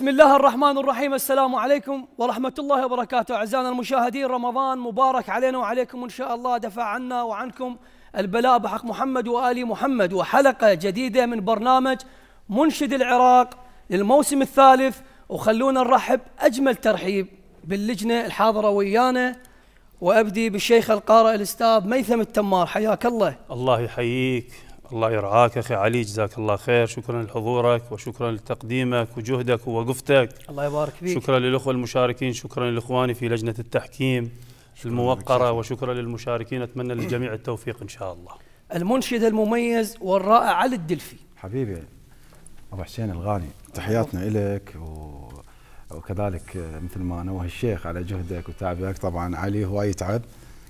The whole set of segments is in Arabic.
بسم الله الرحمن الرحيم السلام عليكم ورحمة الله وبركاته أعزائنا المشاهدين رمضان مبارك علينا وعليكم إن شاء الله دفع عنا وعنكم البلاء بحق محمد وآل محمد وحلقة جديدة من برنامج منشد العراق للموسم الثالث وخلونا نرحب أجمل ترحيب باللجنة الحاضرة ويانا وأبدي بالشيخ القارئ الأستاذ ميثم التمار حياك الله الله يحييك الله يرعاك أخي علي جزاك الله خير شكرا لحضورك وشكرا لتقديمك وجهدك ووقفتك الله يبارك فيك شكرا للأخوة المشاركين شكرا لإخواني في لجنة التحكيم الموقرة وشكرا للمشاركين أتمنى للجميع التوفيق إن شاء الله المنشد المميز والرائع علي الدلفي حبيبي أبو حسين الغالي تحياتنا لك و... وكذلك مثل ما نوه الشيخ على جهدك وتعبك طبعا علي هواي يتعب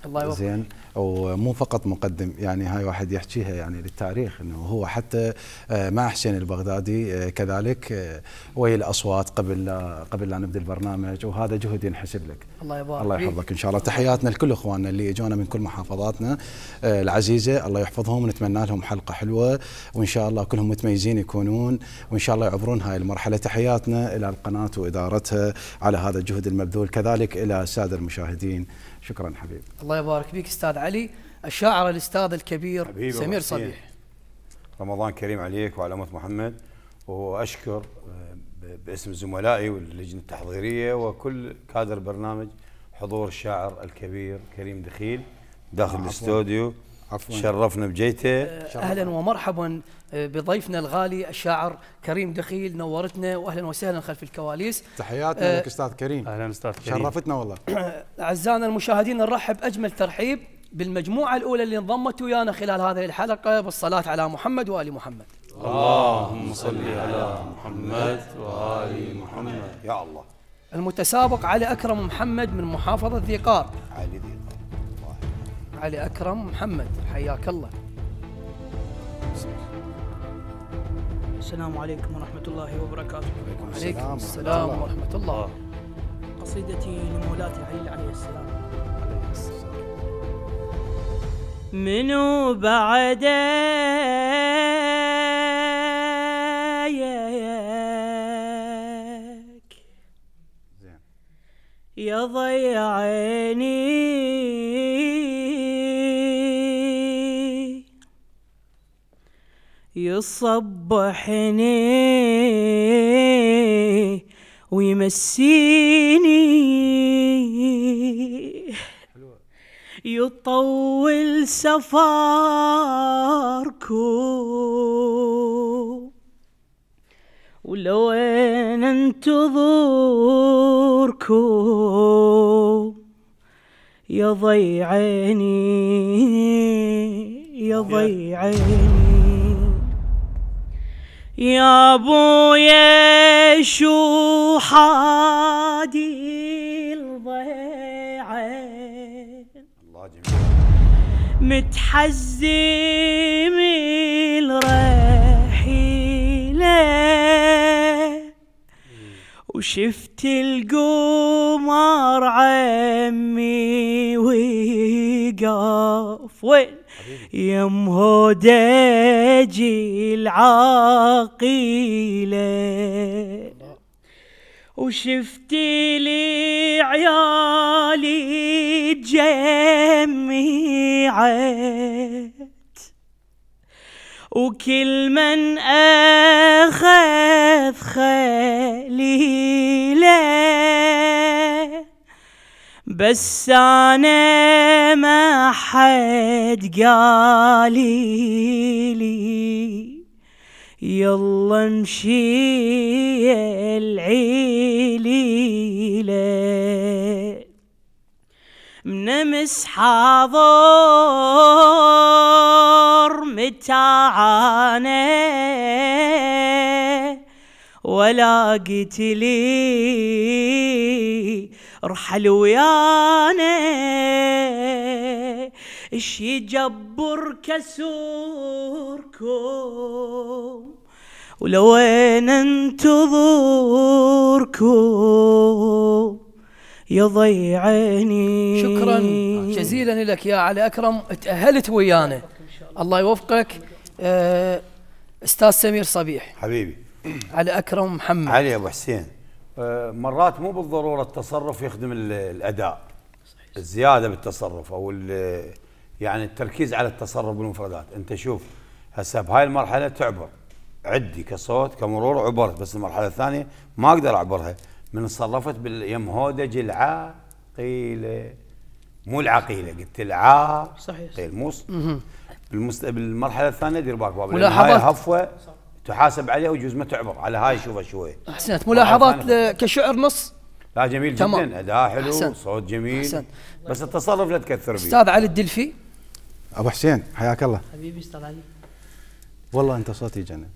الله يوفقك زين ومو فقط مقدم يعني هاي واحد يحكيها يعني للتاريخ انه هو حتى آه، مع حسين البغدادي آه، كذلك آه، وهي الاصوات قبل قبل لا نبدا البرنامج وهذا جهد ينحسب لك الله يبارك الله يحفظك ان شاء الله تحياتنا لكل اخواننا اللي اجونا من كل محافظاتنا العزيزه الله يحفظهم ونتمنى لهم حلقه حلوه وان شاء الله كلهم متميزين يكونون وان شاء الله يعبرون هاي المرحله تحياتنا الى القناه وادارتها على هذا الجهد المبذول كذلك الى الساده المشاهدين شكرا حبيبي الله يبارك فيك استاذ علي الشاعر الاستاذ الكبير حبيبي سمير صبيح رمضان كريم عليك وعلى امه محمد واشكر آه، باسم زملائي واللجنه التحضيريه وكل كادر برنامج حضور الشاعر الكبير كريم دخيل داخل الاستوديو شرفنا بجيته آه، اهلا ومرحبا بضيفنا الغالي الشاعر كريم دخيل نورتنا واهلا وسهلا خلف الكواليس تحياتنا لك آه، استاذ كريم اهلا استاذ كريم شرفتنا والله اعزائنا المشاهدين نرحب اجمل ترحيب بالمجموعه الاولى اللي انضمت ويانا خلال هذه الحلقه بالصلاه على محمد وال محمد اللهم صل على محمد وال محمد يا الله المتسابق علي اكرم محمد من محافظه ذيقار علي ذيقار علي اكرم محمد حياك الله الله السلام عليكم ورحمة الله وبركاته وعليكم السلام ورحمة الله قصيدتي لمولاتي علي عليه السلام منو بعدك يا ضيعيني يصبحني ويمسيني يطول سفاركم ولوين انتظركم يا ضيعيني يا ضيعيني يا بويا شو حادي الضيعه الله جميل متحزم الرحيله وشفت القمر عمي ويقف وين يم هودجي العاقلة وشفتي لي عيالي جميعت وكل من أخذ خليلات بس انا ما حد قالي لي يلا امشي العيلي امس حاضر متعانه ولا قتلي رحل ويانا اش يجبر كسوركم ولوين انتظركم يضيع عيني شكرا جزيلا لك يا علي اكرم تاهلت ويانا الله يوفقك آه، استاذ سمير صبيح حبيبي علي اكرم محمد علي ابو حسين آه، مرات مو بالضروره التصرف يخدم الاداء الزياده بالتصرف او يعني التركيز على التصرف بالمفردات انت شوف هسه بهاي المرحله تعبر عدي كصوت كمرور عبرت بس المرحله الثانيه ما اقدر اعبرها من صرفت هودج العاقيله مو العقيله قلت العا صحيح مو بالمرحله الثانيه دير بالك ملاحظات الهفوه تحاسب عليه ويجوز ما تعبر على هاي شوفه شوي احسنت ملاحظات كشعر نص لا جميل تمام. جدا اداء حلو أحسن. صوت جميل أحسنت. بس التصرف لا تكثر فيه استاذ علي الدلفي ابو حسين حياك الله حبيبي استاذ علي والله انت صوتي يجنن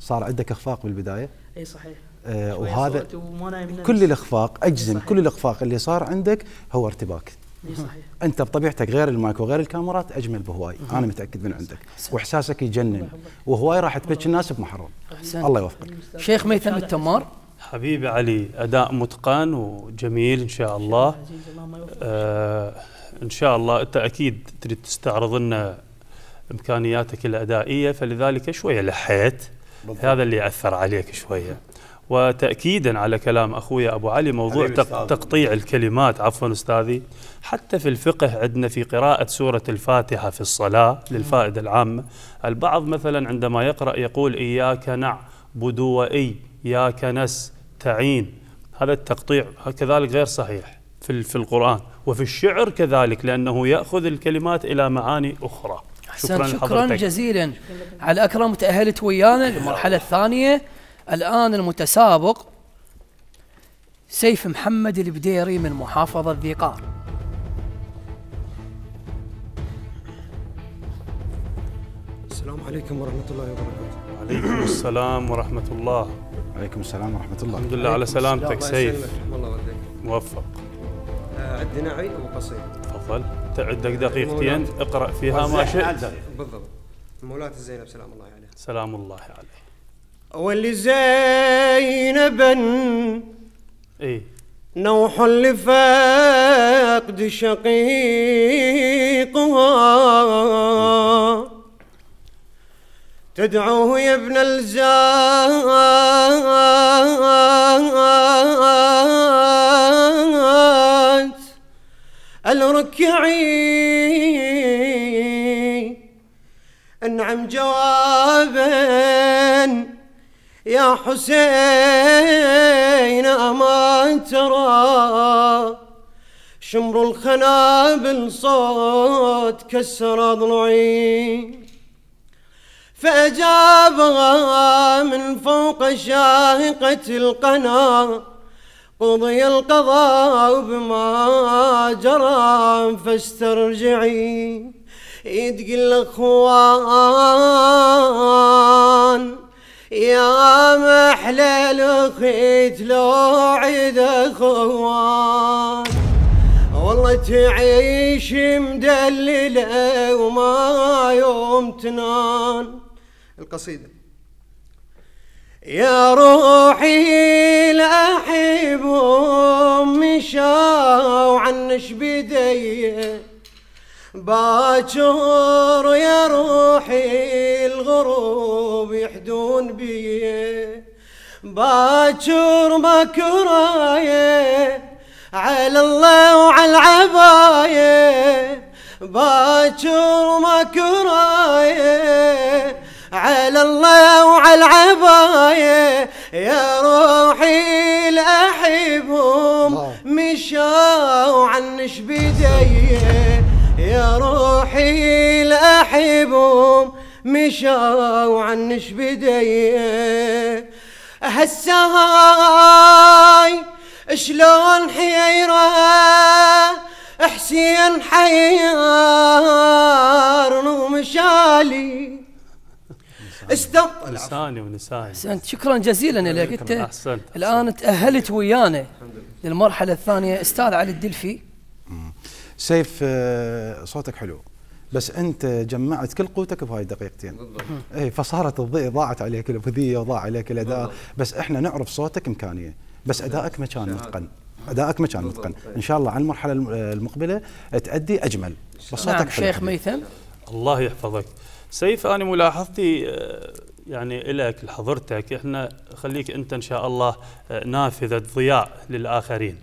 صار عندك اخفاق بالبدايه اي صحيح آه وهذا كل الاخفاق اجزم كل الاخفاق اللي صار عندك هو ارتباك صحيح. انت بطبيعتك غير المايك وغير الكاميرات اجمل بهواي انا متاكد من عندك واحساسك يجنن وهواي راح تبكي الناس بمحرم الله يوفقك شيخ ميثم التمار حبيبي علي اداء متقن وجميل ان شاء الله آه ان شاء الله انت اكيد تريد تستعرض لنا امكانياتك الادائيه فلذلك شويه لحيت بالضبط. هذا اللي اثر عليك شويه وتأكيدا على كلام أخويا أبو علي موضوع تقطيع الكلمات عفوا أستاذي حتى في الفقه عندنا في قراءة سورة الفاتحة في الصلاة للفائدة العامة البعض مثلا عندما يقرأ يقول إياك نع بدوئي إياك نس تعين هذا التقطيع كذلك غير صحيح في في القرآن وفي الشعر كذلك لأنه يأخذ الكلمات إلى معاني أخرى شكرا, شكرا جزيلا على أكرم تأهلت ويانا للمرحلة الثانية الآن المتسابق سيف محمد البديري من محافظة ذي قار السلام عليكم ورحمة الله وبركاته وعليكم السلام ورحمة الله عليكم السلام ورحمة الله الحمد لله على سلامتك سيف الله موفق آه، عندنا عيد وقصيد تفضل عندك دقيقتين اقرأ فيها ما شئت بالضبط مولاة الزينب سلام الله عليها سلام الله عليه ولزينبا ايه نوح لفاقد شقيقها تدعوه يا ابن الزاد الركعي انعم جوابا يا حسين أما ترى شمر الخنابل صوت كسر ضلعي فأجابها من فوق شاهقة القنا قضي القضاء بما جرى فاسترجعي يدقي الأخوان يا محلى لو تلوع اخوان والله تعيش مدللة وما يوم تنان القصيدة يا روحي لأحبهم مشاو عنش بديه باجور يا روحي الغروب يحدون بيه باجر مكرايه على الله وعلى العبايه باجر مكرايه على الله وعلى العبايه يا روحي لاحبهم مشاو عنش بديه يا روحي لاحبهم مشوا عنش بدي هسه هاي شلون حيرة حسين حيار ومشالي استط لساني ونساني احسنت شكرا جزيلا لك انت الان تاهلت ويانا للمرحله الثانيه استاذ علي الدلفي سيف آه، صوتك حلو بس انت جمعت كل قوتك بهاي الدقيقتين بالضبط اي فصارت ضاعت عليك الابوذيه وضاع عليك الاداء بس احنا نعرف صوتك امكانيه بس ادائك ما كان متقن ادائك ما كان متقن ان شاء الله على المرحله آه، المقبله تادي اجمل بس نعم، صوتك نعم حلو شيخ ميثم الله يحفظك سيف انا ملاحظتي آه، يعني لك لحضرتك احنا خليك انت ان شاء الله نافذه ضياء للاخرين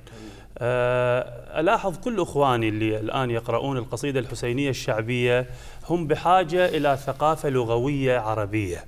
آه، ألاحظ كل إخواني اللي الآن يقرؤون القصيدة الحسينية الشعبية هم بحاجة إلى ثقافة لغوية عربية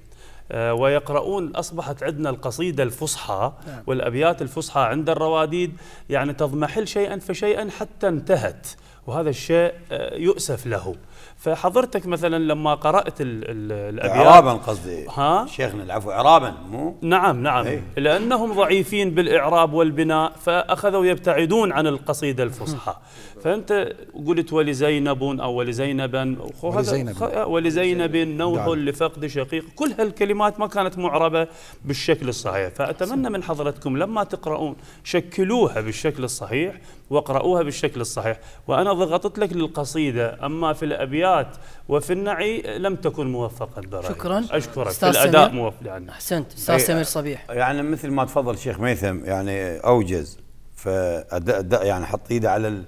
آه، ويقرؤون أصبحت عندنا القصيدة الفصحى نعم. والأبيات الفصحى عند الرواديد يعني تضمحل شيئا فشيئا حتى انتهت وهذا الشيء آه، يؤسف له فحضرتك مثلا لما قرات ال ال الابيات اعرابا قصدي ها شيخنا العفو اعرابا مو نعم نعم ايه؟ لانهم ضعيفين بالاعراب والبناء فاخذوا يبتعدون عن القصيده الفصحى فانت قلت ولزينب او ولزينبا آه، ولزينب, ولزينب نوح نعم. لفقد شقيق كل هالكلمات ما كانت معربه بالشكل الصحيح فاتمنى من حضرتكم لما تقرؤون شكلوها بالشكل الصحيح واقرؤوها بالشكل الصحيح وانا ضغطت لك للقصيده اما في الابيات وفي النعي لم تكن موفقا برايي شكرا اشكرك في الاداء موفق يعني احسنت استاذ سمير صبيح يعني مثل ما تفضل شيخ ميثم يعني اوجز فاداء يعني حط ايده على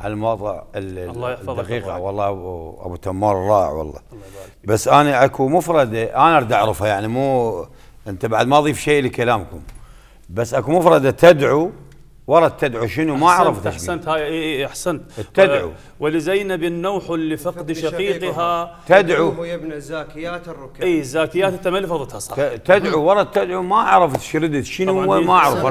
على الموضع الله يحفظك الدقيقه والله ابو, أبو تمار رائع والله الله يبارك بس انا اكو مفرده انا اريد اعرفها يعني مو انت بعد ما اضيف شيء لكلامكم بس اكو مفرده تدعو ورا التدعو شنو ما عرفت احسنت هاي اي اي احسنت التدعو ولزينب النوح لفقد شقيقها تدعو يا ابن الزاكيات الركاب اي الزاكيات انت ما لفظتها صح تدعو ورا التدعو ما عرفت شردت شنو ما اعرف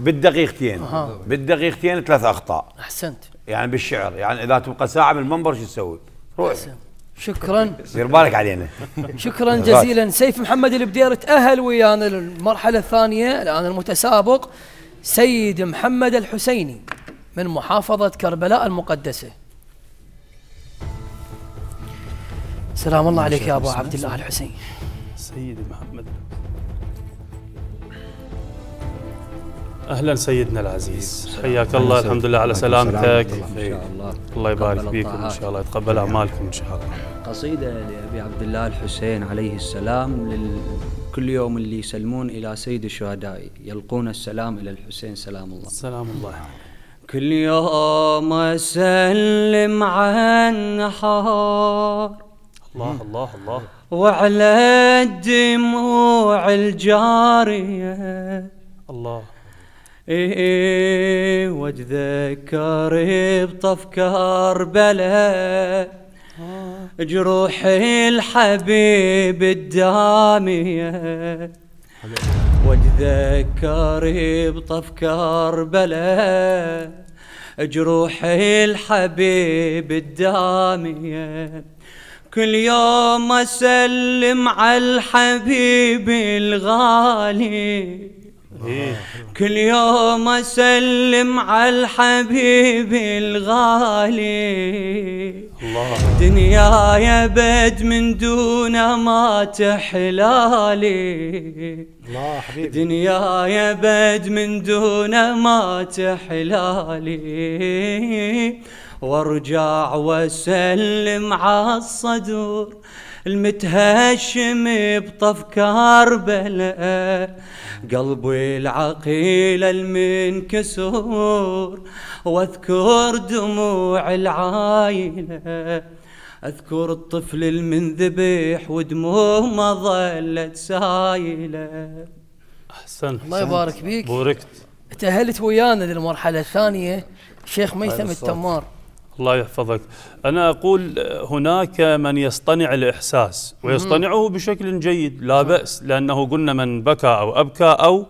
بالدقيقتين أه. بالدقيقتين ثلاث اخطاء احسنت يعني بالشعر يعني اذا تبقى ساعه بالمنبر شو تسوي؟ روح أحسنت. شكرا دير بالك علينا شكرا جزيلا سيف محمد البدير تاهل ويانا للمرحله الثانيه الان المتسابق سيد محمد الحسيني من محافظه كربلاء المقدسه سلام الله عليك يا ابو عبد الله الحسين سيد محمد اهلا سيدنا العزيز حياك الله الحمد لله على سلامتك ان شاء إيه. الله الله يبارك فيكم ان شاء الله يتقبل اعمالكم ان شاء الله قصيده لابي عبد الله الحسين عليه السلام كل يوم اللي يسلمون الى سيد الشهداء يلقون السلام الى الحسين سلام الله سلام الله كل يوم اسلم عن حار الله الله الله وعلى الدموع الجاريه الله إيه إيه واتذكر بطفكار بلا جروح الحبيب الدامية واتذكر بطفكار بلا جروح الحبيب الدامية كل يوم أسلم على الحبيب الغالي إيه. كل يوم اسلم على الحبيب الغالي الله دنياي بد من دونه ما تحلالي الله حبيبي دنياي بد من دونه ما تحلالي وارجع واسلم على الصدور المتهشم بطف بلا قلبي العقيل المنكسور واذكر دموع العايلة اذكر الطفل المنذبح ودموع ما ظلت سايله احسن الله يبارك بيك بوركت تاهلت ويانا للمرحله الثانيه شيخ ميثم التمار الله يحفظك أنا أقول هناك من يصطنع الإحساس ويصطنعه بشكل جيد لا بأس لأنه قلنا من بكى أو أبكى أو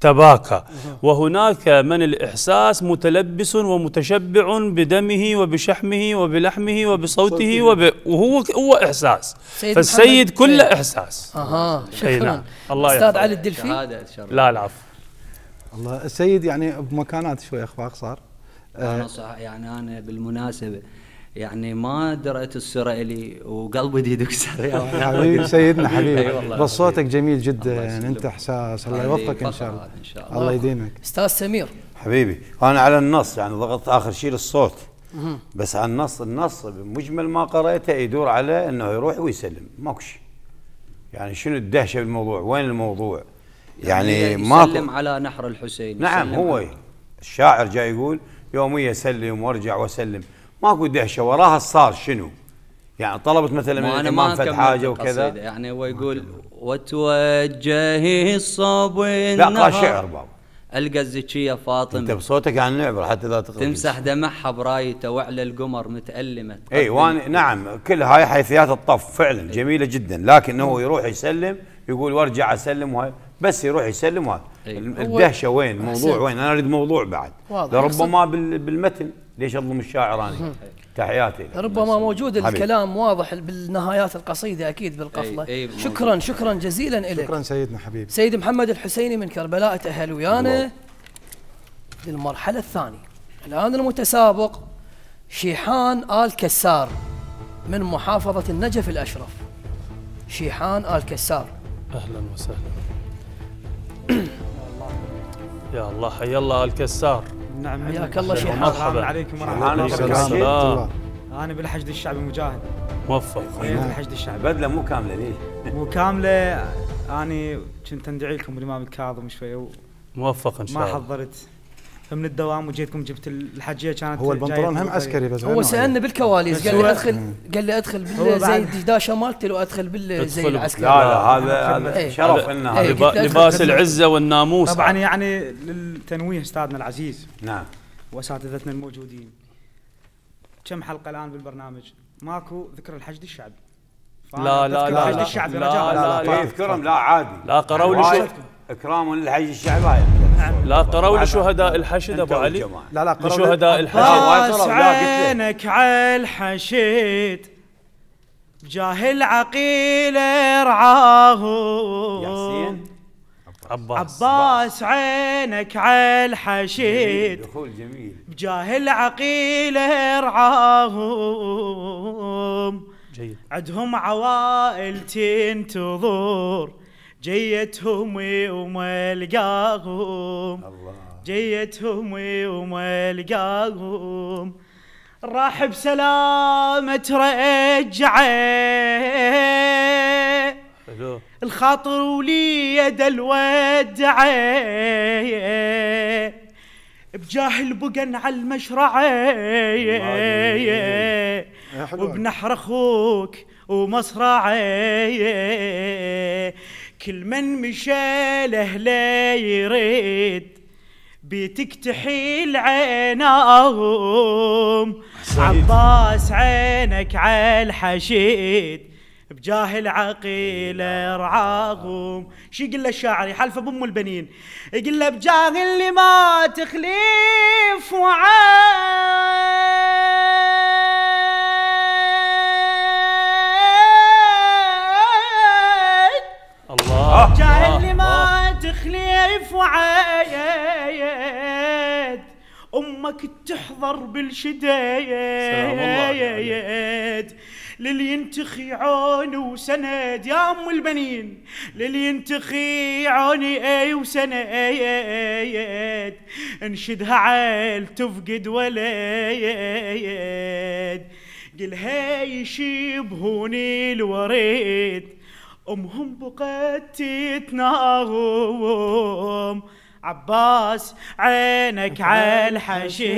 تباكى وهناك من الإحساس متلبس ومتشبع بدمه وبشحمه وبلحمه وبصوته وب... وهو هو إحساس فالسيد إيه. كله إحساس أها إيه، نعم. شكرا الله أستاذ علي الدلفي لا العفو الله السيد يعني بمكانات شوي أخفاق صار أه. انا صح يعني انا بالمناسبه يعني ما درأت لي وقلبي دي دكسر يعني حبيبي سيدنا حبيبي بس صوتك جميل جدا يعني انت احساس الله يوفقك ان شاء الله ان شاء الله الله يديمك استاذ سمير حبيبي انا على النص يعني ضغطت اخر شيء للصوت بس على النص النص بمجمل ما قرأته يدور على انه يروح ويسلم ماكو شيء يعني شنو الدهشه بالموضوع وين الموضوع يعني, يعني ما يسلم على نحر الحسين نعم هو الشاعر جاي يقول يوميا سلم وارجع واسلم ماكو دهشه وراها صار شنو؟ يعني طلبت مثلا من الامام فد حاجه وكذا يعني هو يقول وتوجه الصوب لا قال شعر بابا القى الزكية فاطمة انت بصوتك عن يعني نعبر حتى لا تقول تمسح دمعها برايته وعلى القمر متألمة اي وانا نعم كل هاي حيثيات الطف فعلا إيه. جميلة جدا لكن هو يروح يسلم يقول وارجع اسلم وهاي بس يروح يسلم وهذا إيه. الدهشه وين الموضوع وين انا اريد موضوع بعد لربما بالمتن ليش اظلم الشاعر انا تحياتي ربما موجود حبيب. الكلام واضح بالنهايات القصيده اكيد بالقفله أي أي شكرا شكرا جزيلا لك شكرا سيدنا حبيبي سيد محمد الحسيني من كربلاء تاهل ويانا للمرحله الثانيه الان المتسابق شيحان ال كسار من محافظه النجف الاشرف شيحان ال كسار اهلا وسهلا يا الله حي الله الكسار نعم حياك الله شيخ مرحبا عليكم ورحمه الله انا بالحشد الشعبي مجاهد موفق أيوة. بالحشد الشعبي بدله مو كامله ليه؟ مو كامله انا كنت ادعي لكم الامام الكاظم شويه موفق ان شاء الله ما حضرت فمن الدوام وجيتكم جبت الحجيه كانت هو البنطلون هم عسكري بس هو سالنا بالكواليس قال لي ادخل قال لي ادخل بالزي الدشداشه مالتي لو ادخل بالزي العسكري لا لا هذا هذا شرف لنا لباس العزه والناموس طبعا يعني للتنويه استاذنا العزيز نعم واساتذتنا الموجودين كم حلقه الان بالبرنامج ماكو ذكر الحشد الشعبي لا لا لا لا لا لا لا لا لا لا لا عادي لا قروا لي اكرام للحج الشعب هاي نعم. لا قروا لشهداء الحشد ابو علي لا لا قروا لشهداء الحشد باس عينك على الحشد جاهل عقيله رعاهم ياسين عباس عباس عينك على الحشيد دخول جميل بجاه العقيل رعاهم جيد عندهم عوائل تنتظر جيتهم ويوم القاهم جيتهم ويوم القاهم راح بسلامة رجعه الخاطر ولي يد الودعه بجاه البقن على المشرعه وبنحر اخوك ومصرعي كل من له لا يريد بيتك تحيل عيناهم عباس عينك على الحشيد بجاه العقيل رعاهم شي يقول له الشاعر يحلف بام البنين يقول له بجاه اللي ما تخليف وعاد آه. جاهل آه. ما آه. تخليف وعايد امك تحضر بالشدايد للي ينتخي عوني وسند يا ام البنين للي ينتخي عوني اي وسند انشدها عيل تفقد ولايد قل هاي شبهوني الوريد أمهم بقيت تناوم عباس عينك عالحشي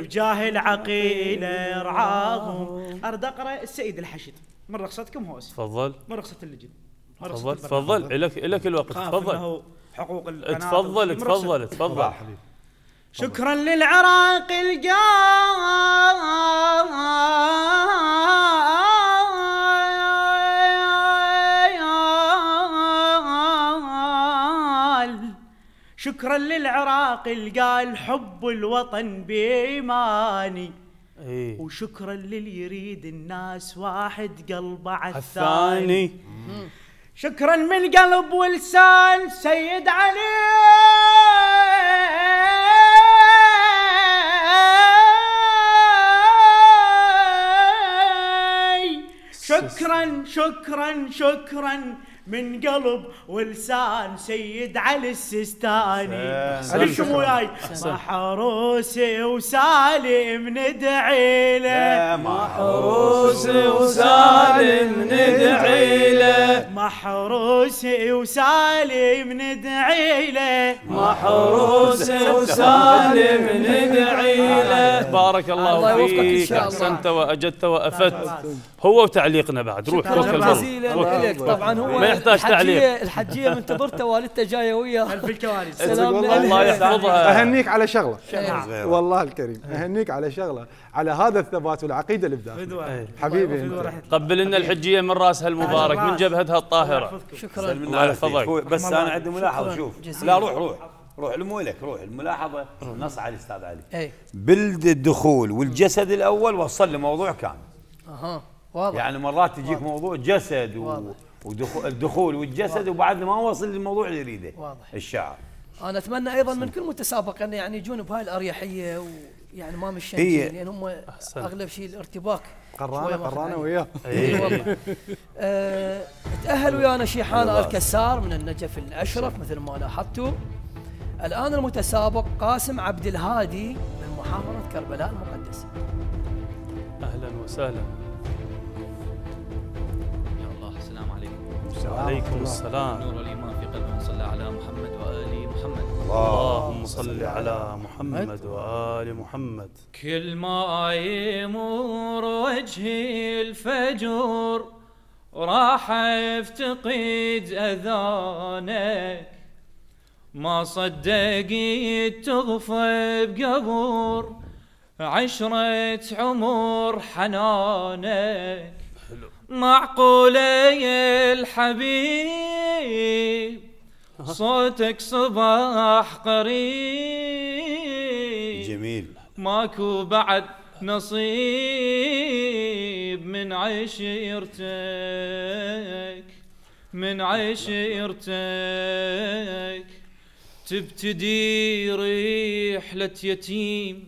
بجاه العقيلة رعاهم أرد أقرأ السيد الحشيد من رخصتكم هوس تفضل من رخصة اللجنة تفضل تفضل لك لك الوقت تفضل حقوق تفضل تفضل تفضل شكرا للعراق الجار شكرا للعراق قال حب الوطن بإيماني إيه؟ وشكرا للي يريد الناس واحد قلبه على الثاني شكرا من قلب ولسان سيد علي شكرا شكرا شكرا من قلب ولسان سيد علي السيستاني ليش وياي محروسي وسالم ندعي له محروسي وسالم ندعي له محروسي وسالم ندعي له محروسي وسالم ندعي له بارك الله فيك احسنت واجدت وافدت هو وتعليقنا بعد روح روح طبعا هو يحتاج تعليق الحجيه منتظرته والدته جايه وياه في الكواليس الله يحفظها اهنيك على شغله نعم. نعم. والله الكريم اهنيك على شغله على هذا الثبات والعقيده اللي بداخلك حبيبي قبل لنا الحجيه من راسها المبارك من جبهتها الطاهره شكرا الله يحفظك بس انا عندي ملاحظه شوف لا روح روح روح لمولك روح الملاحظه نص على الاستاذ علي بلد بالدخول والجسد الاول وصل لموضوع كامل اها واضح يعني مرات تجيك موضوع جسد واضح. والدخول والجسد وبعد ما وصل للموضوع اللي يريده واضح الشعر انا اتمنى ايضا من كل متسابق ان يعني يجون بهاي الاريحيه ويعني ما مشان لان هم اغلب شيء الارتباك قرانا قرانا وياه اي والله أه، تاهل ويانا شيحان الكسار من النجف الاشرف مثل ما لاحظتوا الان المتسابق قاسم عبد الهادي من محافظه كربلاء المقدسه اهلا وسهلا وعليكم السلام نور الإيمان في قلبه صلى على محمد وآل محمد اللهم صل على محمد وآل محمد كل ما يمر وجهي الفجر راح افتقد أذانك ما صدقيت تغفى بقبر عشرة عمر حنانك معقولة يا الحبيب صوتك صباح قريب جميل ماكو بعد نصيب من عشيرتك من عشيرتك تبتدي رحلة يتيم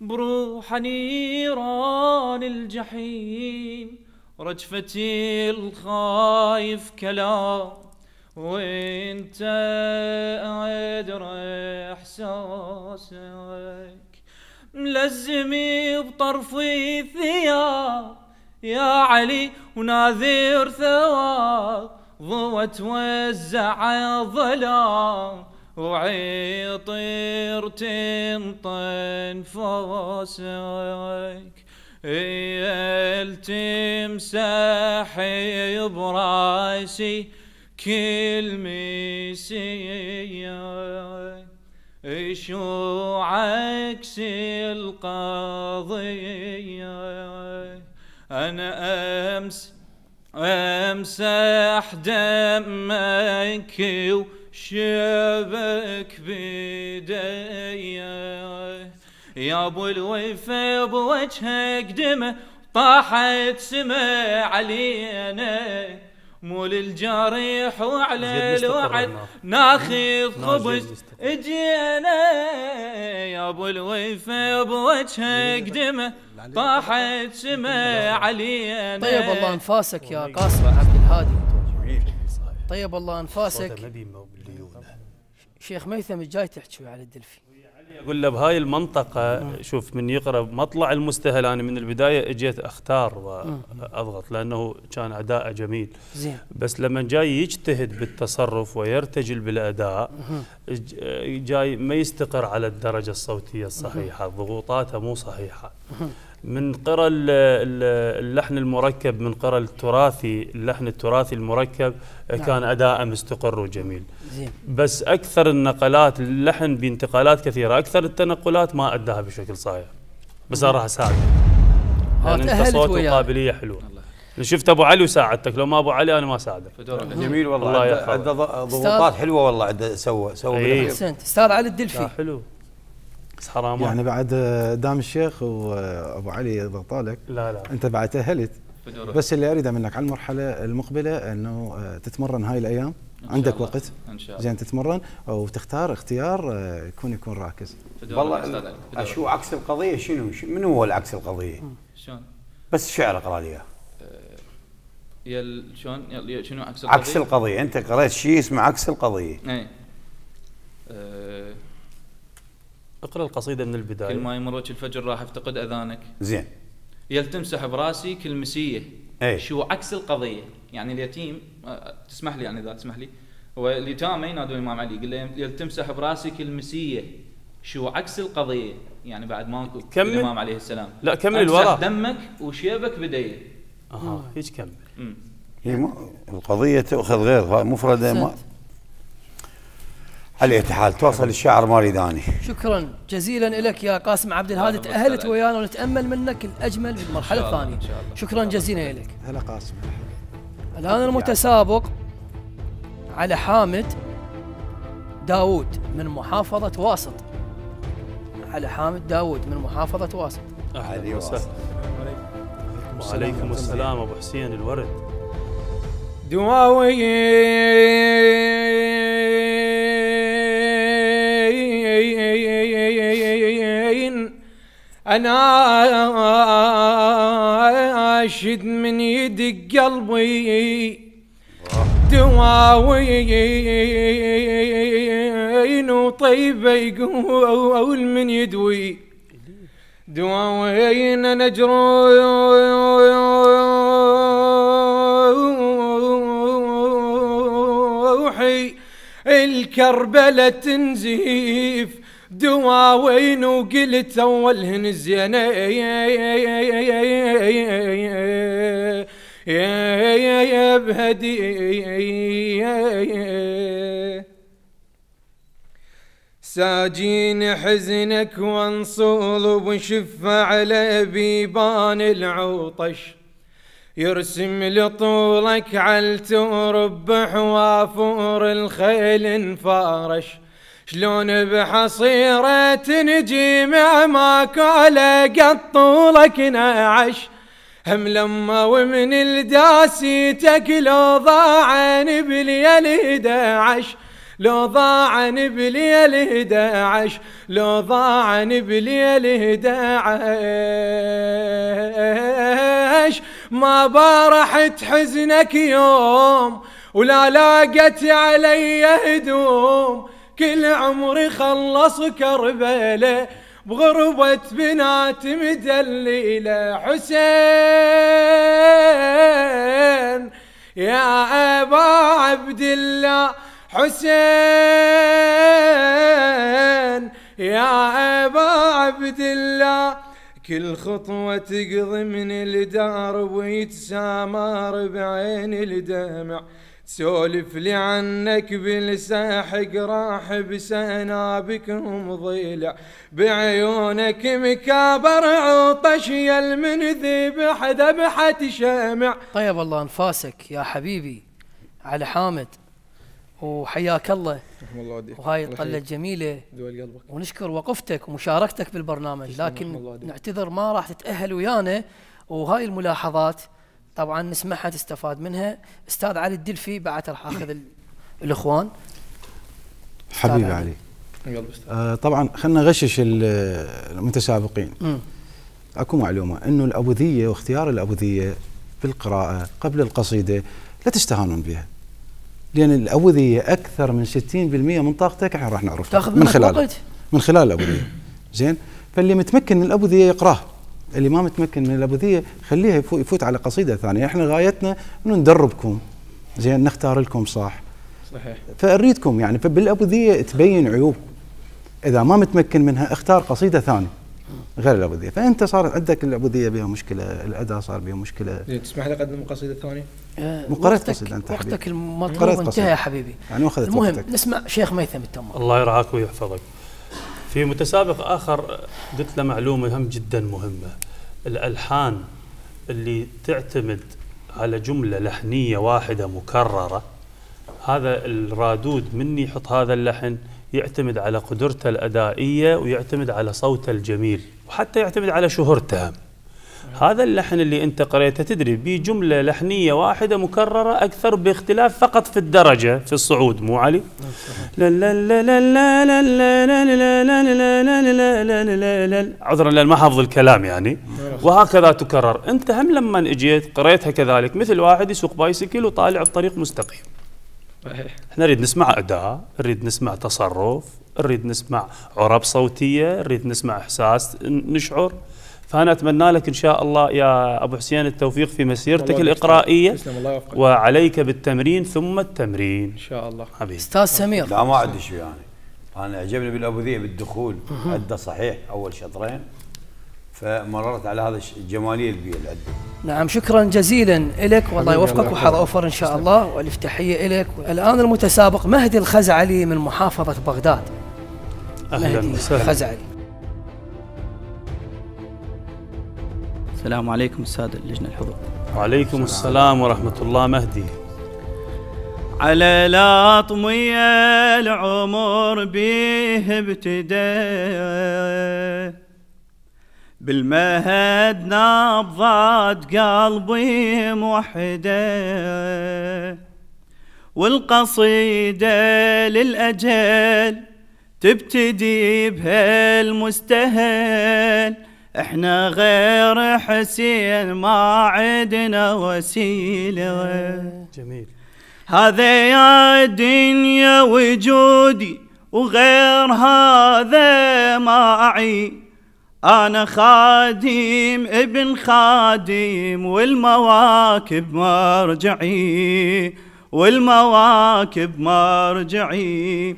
بروح نيران الجحيم رجفتي الخايف كلام وانت عدر احساسك ملزمي بطرفي ثياب يا علي وناذر ثواب ضوى توزع ظلام وعطير تنطن فاسك التمساح براسي مسيا شو عكس القضية أنا أمس أمسح دمك وشبك بديك يا ابو الوفا بوجهك دمه طاحت سما علينا مو الجريح وعلى الوعد ناخذ خبز اجينا يا ابو الوفا بوجهك دمه طاحت سما طيب علينا طيب الله انفاسك يا قاسم عبد الهادي طيب الله انفاسك شيخ ميثم جاي تحكي على الدلفي اقول له بهاي المنطقه شوف من يقرا مطلع المستهل انا من البدايه اجيت اختار واضغط لانه كان اداءه جميل زين بس لما جاي يجتهد بالتصرف ويرتجل بالاداء جاي ما يستقر على الدرجه الصوتيه الصحيحه ضغوطاته مو صحيحه من قرى اللحن المركب من قرى التراثي اللحن التراثي المركب نعم. كان أداء مستقر وجميل زين. بس أكثر النقلات اللحن بانتقالات كثيرة أكثر التنقلات ما أداها بشكل صحيح بس راح أساعدك يعني أنت صوت وقابلية حلوة الله. شفت ابو علي وساعدتك لو ما ابو علي انا ما ساعدك جميل والله الله عنده ضغوطات حلوه والله عنده سوى سوى إيه. احسنت استاذ علي الدلفي حلو بس حرام يعني بعد آه، دام الشيخ وابو علي ضغطالك لا لا انت بعد تاهلت بس اللي اريده منك على المرحله المقبله انه آه، تتمرن هاي الايام عندك الله. وقت ان شاء الله زين تتمرن وتختار اختيار آه، يكون يكون راكز والله شو عكس القضيه شنو من هو العكس القضيه؟ شلون؟ بس شعر اقرا لي اياه شلون شنو عكس القضيه؟ عكس القضيه انت قريت شيء اسمه عكس القضيه اي أه اقرا القصيده من البدايه كل ما يمر الفجر راح افتقد اذانك زين يلتمسح براسي كلمسيه اي شو عكس القضيه يعني اليتيم آه، تسمح لي يعني اذا تسمح لي هو اليتامى ينادوا الامام علي يقول له يلتمسح كل مسيه شو عكس القضيه يعني بعد ماكو كمل الامام عليه السلام لا كمل الورا دمك وشيبك بديه اها هيك كمل القضيه تؤخذ غير مفرده ما على تواصل توصل الشعر ماريداني شكرا جزيلا لك يا قاسم عبد الهادي تاهلت ويانا ونتامل منك الاجمل في المرحله الثانيه شكرا جزيلا لك هلا قاسم الان المتسابق على حامد داوود من محافظة واسط على حامد داوود من محافظة واسط أهلا وسهلا وعليكم السلام أبو حسين الورد دواوي أنا أشد من يدق قلبي دواوين وطيبة يقول من يدوي دواوين نجرون الوعي الكربلة تنزيف دواوين وقلت اولهن زين يا يا يا ساجين حزنك وانصول وشف على بيبان العطش يرسم لطولك عالتور بحوافور الخيل انفارش شلون بحصيرة تنجي ما ماكو قد طولك نعش هم لما ومن الداسي تكلو ضاعن بليل داعش لو ضاع بليل 11 لو ضاع بليل 11 ما بارحت حزنك يوم ولا لاقت علي هدوم كل عمري خلص كربله بغربة بنات مدللة حسين يا أبا عبد الله حسين يا أبا عبد الله كل خطوة تقضي من الدار ويتسامر بعين الدمع سولف لي عنك بالساحق راح بسنابك ومضيلع بعيونك مكابر عطش يا من ذبح ذبحة شمع طيب الله انفاسك يا حبيبي على حامد وحياك الله رحم الله وديك وهاي الطلة الجميلة دول قلبك ونشكر وقفتك ومشاركتك بالبرنامج لكن نعتذر ما راح تتأهل ويانا وهاي الملاحظات طبعا نسمعها تستفاد منها استاذ علي الدلفي بعد راح اخذ الاخوان حبيبي علي, علي. آه طبعا خلينا نغشش المتسابقين م. اكو معلومه انه الابوذيه واختيار الابوذيه بالقراءه قبل القصيده لا تستهانون بها لان الاوذيه اكثر من 60% من طاقتك احنا راح نعرفها تاخذ من خلال وقت. من خلال الاوذيه زين فاللي متمكن من الاوذيه يقراه اللي ما متمكن من الابوذيه خليها يفوت على قصيده ثانيه احنا غايتنا انه ندربكم زين نختار لكم صح صحيح فاريدكم يعني فبالابوذيه تبين عيوب اذا ما متمكن منها اختار قصيده ثانيه غير العبوديه فانت صارت عندك العبوديه بها مشكله الاداء صار بها مشكله إيه، تسمح لي اقدم القصيده الثانيه آه، قرأت قصيده انت حبيبي وقتك المطلوب انتهى يا حبيبي يعني اخذت المهم وقتك. نسمع شيخ ميثم التمر الله يرعاك ويحفظك في متسابق اخر قلت له معلومه هم جدا مهمه الالحان اللي تعتمد على جمله لحنيه واحده مكرره هذا الرادود مني يحط هذا اللحن يعتمد على قدرته الأدائية ويعتمد على صوته الجميل وحتى يعتمد على شهرته هذا اللحن اللي انت قريته تدري بجملة لحنية واحدة مكررة أكثر باختلاف فقط في الدرجة في الصعود مو علي عذرا لأن ما حفظ الكلام يعني وهكذا تكرر انت هم لما اجيت قريتها كذلك مثل واحد يسوق بايسكل وطالع الطريق مستقيم احنا نريد نسمع اداء نريد نسمع تصرف نريد نسمع عرب صوتيه نريد نسمع احساس نشعر فانا اتمنى لك ان شاء الله يا ابو حسين التوفيق في مسيرتك الاقرائيه الله وعليك بالتمرين ثم التمرين ان شاء الله حبيبي استاذ سمير لا ما عندي شيء يعني انا عجبني بالابو ذئب الدخول ادى صحيح اول شطرين فمررت على هذا الجماليه البيئه اللي عندنا. نعم شكرا جزيلا لك والله يوفقك وحظ اوفر ان شاء الله والف تحيه لك الان المتسابق مهدي الخزعلي من محافظه بغداد. اهلا وسهلا الخزعلي. السلام عليكم الساده اللجنه الحضور. وعليكم السلام ورحمه الله مهدي. على لاطمية العمر بيه ابتدى بالمهد نبضات قلبي موحده والقصيده للاجل تبتدي بها المستهل احنا غير حسين ما عدنا وسيله جميل هذا يا دنيا وجودي وغير هذا ما اعيد أنا خادم ابن خادم والمواكب مرجعي والمواكب مرجعي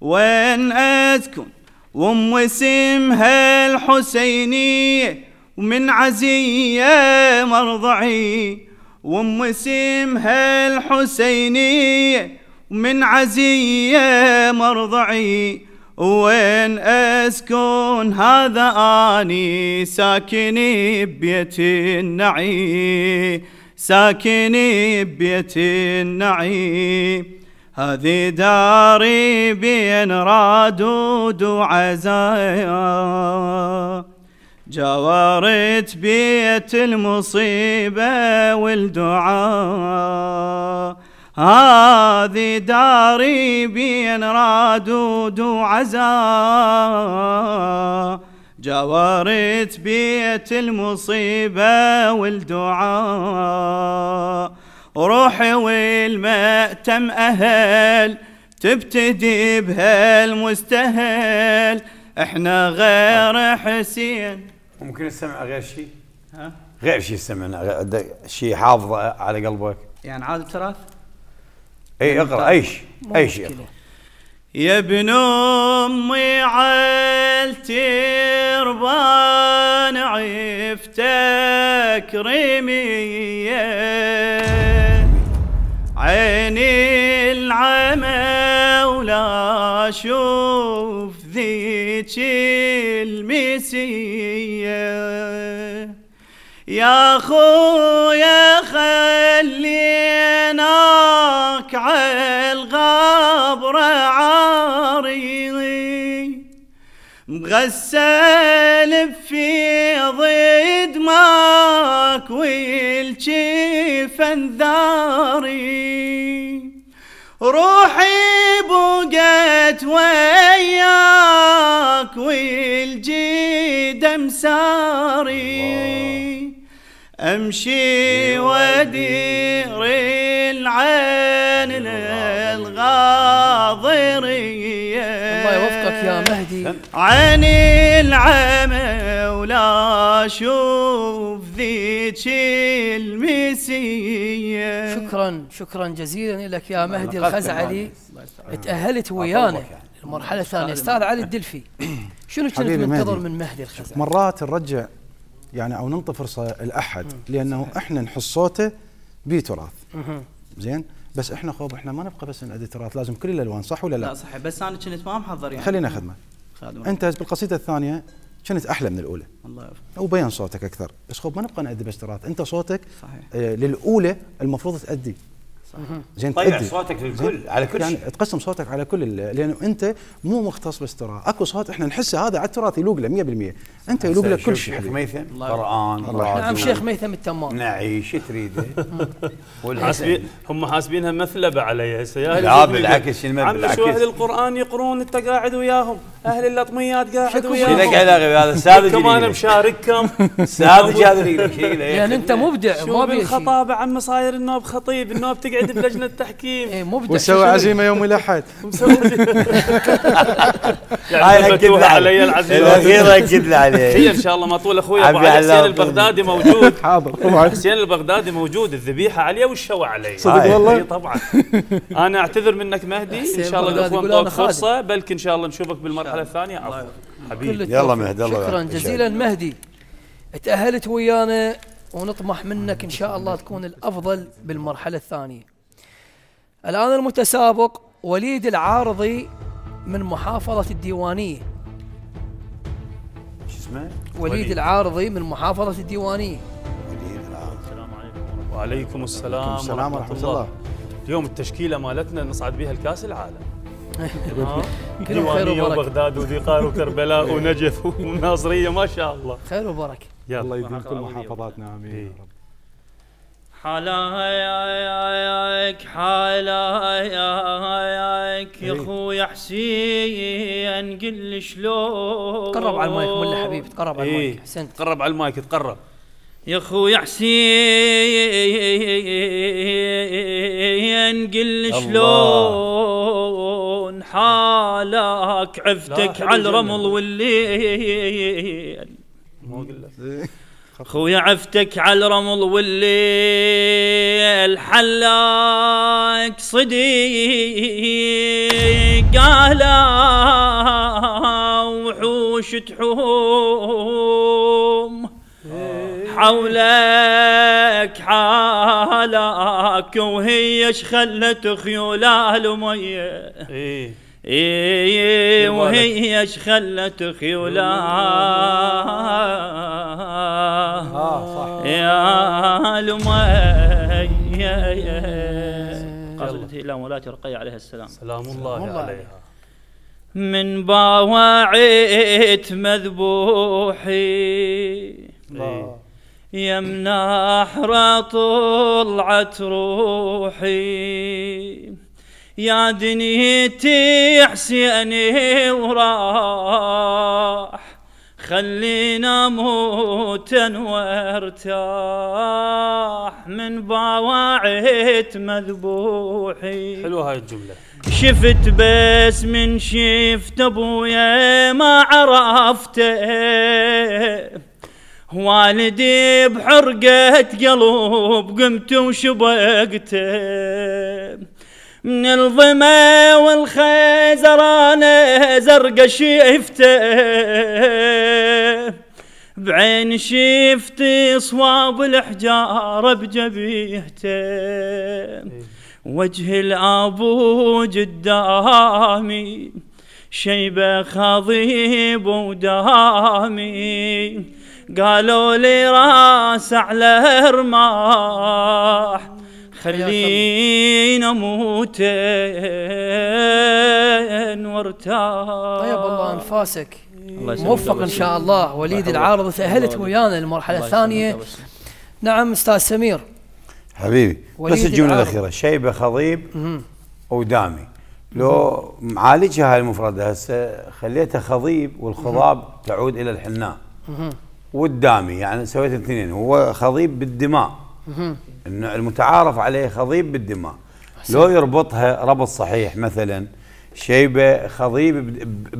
وين أسكن وام اسمها الحسينية ومن عزية مرضعي وام اسمها الحسينية ومن عزية مرضعي وين اسكن هذا اني ساكني ببيت النعيم ساكني ببيت النعيم هذه داري بين رادود وعزايا جاورت بيت المصيبة والدعاء هذه داري بين رادود وعزا جاورت بيت المصيبة والدعاء روحي والمأتم أهل تبتدي بها المستهل احنا غير حسين ممكن السمع غير شيء؟ ها؟ غير شيء سمعنا شيء حافظه على قلبك يعني عاد التراث؟ اي اقرا اي شيء اي شيء يا ابن امي عالتي ربان عفتك رميه عيني العمى ولا اشوف ذيك المسيه يا خويا خلي قبره عاري مغسل ضيد ماك والشيف انذاري روحي بقت وياك والجيد مساري امشي ودير العين الغاضرية الله يوفقك يا مهدي عين العمى ولا اشوف ذيك المسية شكرا شكرا جزيلا لك يا مهدي الخزعلي تأهلت ويانا المرحلة الثانية استاذ علي الدلفي شنو كنت منتظر من مهدي الخزعلي مرات نرجع يعني او ننطي فرصه الاحد لانه صحيح. احنا نحس صوته بتراث زين بس احنا خوب احنا ما نبقى بس نأدي تراث لازم كل الالوان صح ولا لا؟ لا صحيح بس انا كنت ما محضر يعني خلينا خدمه انت بالقصيده الثانيه كنت احلى من الاولى الله وبين صوتك اكثر بس خوب ما نبقى نأدي بس تراث انت صوتك صحيح. آه للاولى المفروض تأدي زين طيب يعني صوتك للكل على كل يعني شيء. تقسم صوتك على كل لانه انت مو مختص بس اكو صوت احنا نحسه هذا على التراث يلوق له 100% انت يلوق له كل شيء شيخ ميثم قران نعم شيخ ميثم التمام نعي شو تريده؟ هم حاسبينها مثلبه علي هسه يا لا بالعكس عم شو اهل القران يقرون انت قاعد وياهم اهل اللطميات قاعد وياهم شنو قاعد هذا ساذج كمان مشارككم ساذج هذا يعني انت مبدع ما بيش الخطابه عم صاير النوب خطيب النوب تقعد قاعد في لجنه التحكيم إيه، وسوى عزيمه يوم الاحد يعني اكد علي العزيمه إيه، الاخيره اكد لي عليه هي ان شاء الله ما طول اخوي ابو علي حسين البغدادي موجود حاضر حسين البغدادي موجود الذبيحه عليه والشوى علي صدق والله إيه، طبعا انا اعتذر منك مهدي ان شاء الله الاخوان طوق فرصه بلكي ان شاء الله نشوفك بالمرحله الثانيه عفوا حبيبي يلا مهدي الله شكرا جزيلا مهدي تاهلت ويانا ونطمح آه، منك إن شاء الله تكون الأفضل بالمرحلة الثانية الآن المتسابق وليد العارضي من محافظة الديوانية شو اسمه؟ وليد العارضي من محافظة الديوانية وليد العارضي السلام عليكم وعليكم السلام, ورحمة, الله. اليوم التشكيلة مالتنا نصعد بها الكاس العالم آه. ديوانية وبغداد وذيقار وكربلاء ونجف وناصرية ما شاء الله خير وبركة الله يديم كل محافظاتنا امين يا إيه. رب حلاياك حلاياك يا إيه. اخوي حسين قل شلون تقرب على المايك ملا حبيبي تقرب على المايك إيه. احسنت تقرب على المايك تقرب يا اخوي حسين قل شلون حالك عفتك على الرمل والليل مو إيه. خويا عفتك على الرمل والليل حلاك صديق قال وحوش تحوم إيه. حولك حالك وهي خلت خيولها الميه إيه. اي وهي خلت خيولها آه، يا المي قصدت إلى مولاة رقية عليه السلام سلام الله عليها من بواعيت مذبوحي يا إيه. من نحرة طلعت روحي يا دنيتي حسيني وراح خلينا موتا وارتاح من بواعيت مذبوحي حلوة هاي الجملة شفت بس من شفت ابويا ما عرفته والدي بحرقة قلوب قمت وشبقته من الظما والخيزرانة زرق شفته بعين شفت صواب الحجار بجبيهته وجه الأبو قدامي شيبة خضيب ودامي قالوا لي راس على رماح خلينا موتين وارتاح طيب الله انفاسك موفق ان شاء الله وليد العارض تاهلت ويانا للمرحله الثانيه نعم استاذ سمير حبيبي بس الجمله الاخيره شيبه خضيب ودامي لو معالجها هاي المفرده هسه خليتها خضيب والخضاب تعود الى الحناء والدامي يعني سويت اثنين هو خضيب بالدماء المتعارف عليه خضيب بالدماء لو يربطها ربط صحيح مثلا شيبه خضيب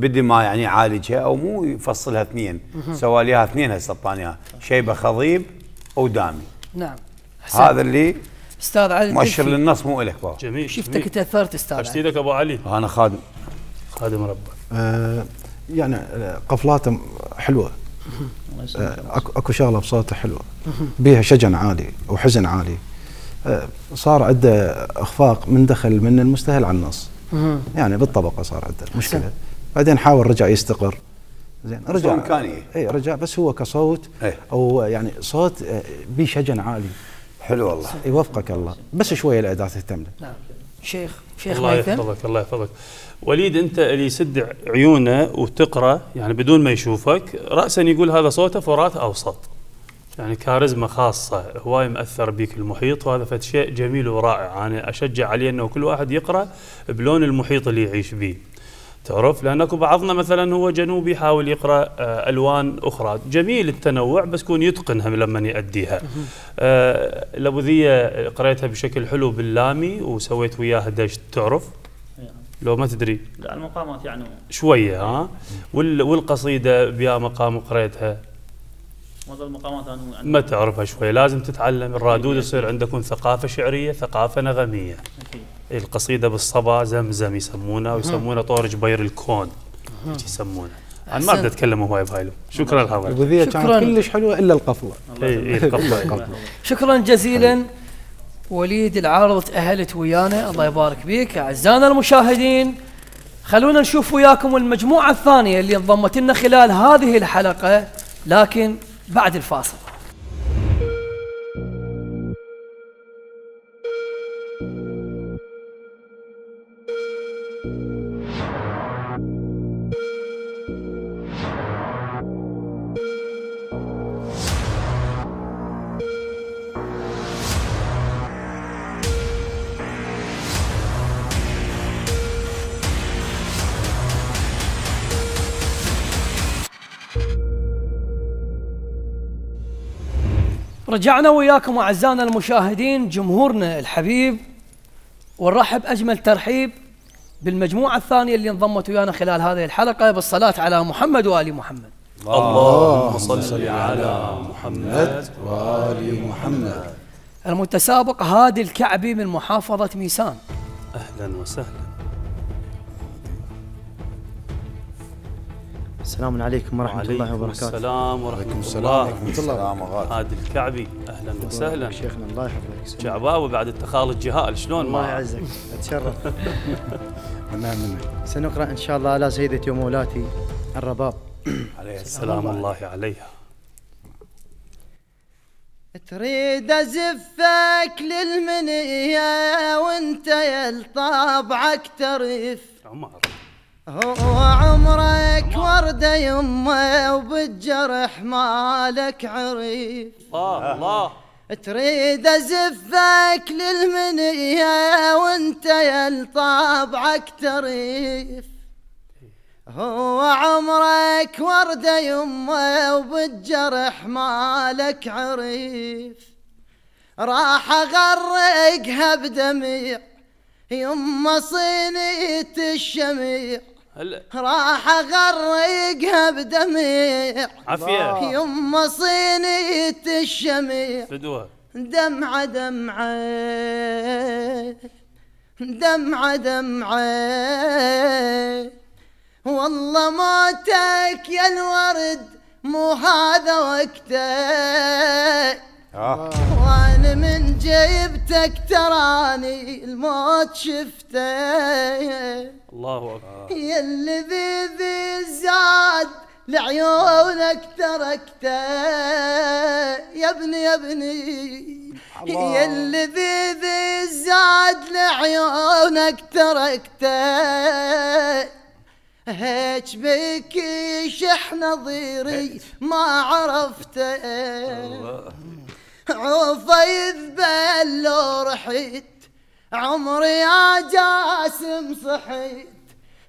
بالدماء يعني يعالجها او مو يفصلها اثنين سوى اثنين هسه طانيها شيبه خضيب ودامي نعم حسن. هذا اللي استاذ علي مؤشر للنص مو لك بابا جميل شفتك تاثرت استاذ اشتي ابو علي انا خادم خادم ربك أه يعني آه، قفلاته حلوه آه، اكو اكو شغله بصوته حلوه بيها شجن عالي وحزن عالي آه، صار عنده اخفاق من دخل من المستهل على النص يعني بالطبقه صار عنده مشكله بعدين حاول رجع يستقر زين رجع امكانيه اي رجع بس هو كصوت او يعني صوت آه، بي شجن عالي حلو والله يوفقك الله بس شويه الاداء تهتم له نعم شيخ شيخ الله يحفظك الله يحفظك وليد انت اللي يسد عيونه وتقرا يعني بدون ما يشوفك راسا يقول هذا صوته فرات اوسط يعني كاريزما خاصة هواي مأثر بيك المحيط وهذا فد شيء جميل ورائع أنا يعني أشجع عليه أنه كل واحد يقرأ بلون المحيط اللي يعيش به تعرف لأن أكو بعضنا مثلا هو جنوبي يحاول يقرأ آه، ألوان أخرى جميل التنوع بس يكون يتقنها لما آه لابوذيه قريتها بشكل حلو باللامي وسويت وياها دش تعرف لو ما تدري لا المقامات يعني شويه ها والقصيده بيا مقام قريتها المقامات ما تعرفها شويه لازم تتعلم الرادود يصير عندكم ثقافه شعريه ثقافه نغميه أكيد. إيه، القصيده بالصبا زمزم يسمونها ويسمونها طور جبير الكون يسمونها انا ما بدي اتكلم هواي بهايلو شكرا لحضرتك شكرا كانت كلش حلوه الا القفله اي إيه، القفله شكرا جزيلا وليد العرض تأهلت ويانا الله يبارك بيك أعزائنا المشاهدين خلونا نشوف وياكم المجموعة الثانية اللي انضمت لنا خلال هذه الحلقة لكن بعد الفاصل رجعنا وياكم اعزائنا المشاهدين جمهورنا الحبيب ونرحب اجمل ترحيب بالمجموعه الثانيه اللي انضمت ويانا خلال هذه الحلقه بالصلاه على محمد وال محمد. اللهم صل على محمد وال محمد. المتسابق هادي الكعبي من محافظه ميسان. اهلا وسهلا. السلام عليكم ورحمة الله وبركاته. السلام ورحمة الله. ورحمة الله. هادي الكعبي أهلا وسهلا. شيخنا الله يحفظك. شعباوي بعد خالد جهال شلون ما الله يعزك أتشرف. سنقرأ إن شاء الله على سيدتي ومولاتي الرباب. عليه السلام الله عليها. تريد ازفك للمنيه وانت يا طابعك ترف عمر هو عمرك وردة يمه وبالجرح مالك عريف الله الله تريد ازفك للمنية وانت يا طابعك تريف هو عمرك وردة يمه وبالجرح مالك عريف راح اغرقها بدميع يما صينية الشميع هل... راح اغرقها بدميع عافيه يما صينية الشميع فدوه دمعة دمعة دمعة دمعة والله موتك يا الورد مو هذا وقتك آه. وانا من جيبتك تراني الموت شفته الله أكبر يا اللي ذي زاد لعيونك تركته يا ابني يا ابني يا اللي ذي ذي لعيونك تركته هيك بك شح نظيري ما عرفته عوفي يذبل لو رحت عمري يا جاسم صحيت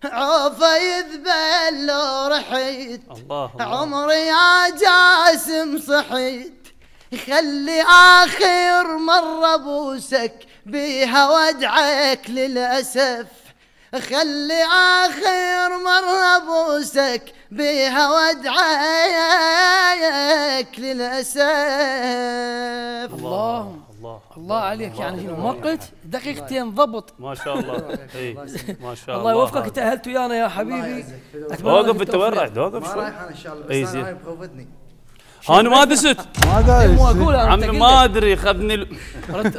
عوفه يذبل لو رحيت الله عمري يا جاسم صحيت خلي اخر مره بوسك بيها وادعك للاسف خلي اخر مره بوسك بيها وادعك للاسف اللهم الله الله عليك يعني الله يعني في مؤقت دقيقتين ضبط ما شاء الله اي ما شاء الله الله يوفقك تاهلت ويانا يا حبيبي وقف انت وين رايح وقف ما رايح انا ان شاء الله بس إيه، انا مخوفتني انا ما دست ما دست عمي ما ادري خذني ال...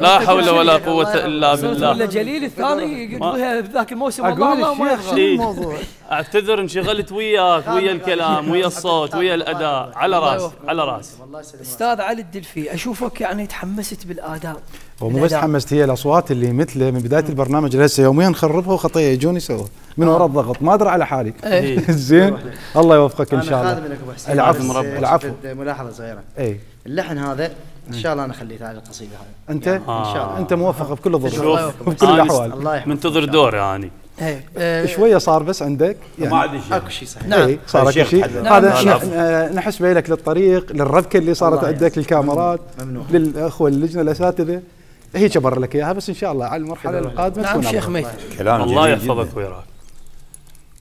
لا حول ولا قوه الا بالله ولا جليل الثاني يقول ذاك الموسم والله ما يخشى الموضوع إيه. اعتذر انشغلت وياك ويا الكلام ويا الصوت ويا الاداء على راسي على راسي استاذ علي الدلفي اشوفك يعني تحمست بالاداء ومو بس تحمست هي الاصوات اللي مثله من بدايه البرنامج لسه يوميا نخربها وخطيه يجون يسووا من آه. وراء الضغط ما ادري على حالي إيه. زين الله يوفقك ان شاء الله العفو العفو ملاحظه صغيره اي اللحن هذا ان شاء الله انا خليته على القصيده هذه انت يعني ان شاء الله آه. انت موفق بكل الظروف بكل الاحوال منتظر دور يعني ايه شويه صار بس عندك يعني ما عاد شيء اكو شيء صحيح إيه، نعم صار اكو شيء هذا نعم، نعم. آه، نحس لك للطريق للربكه اللي صارت عندك للكاميرات للاخوه اللجنه الاساتذه هي ابر لك اياها بس ان شاء الله على المرحله القادمه نعم شيخ ميت كلام الله يحفظك ويراك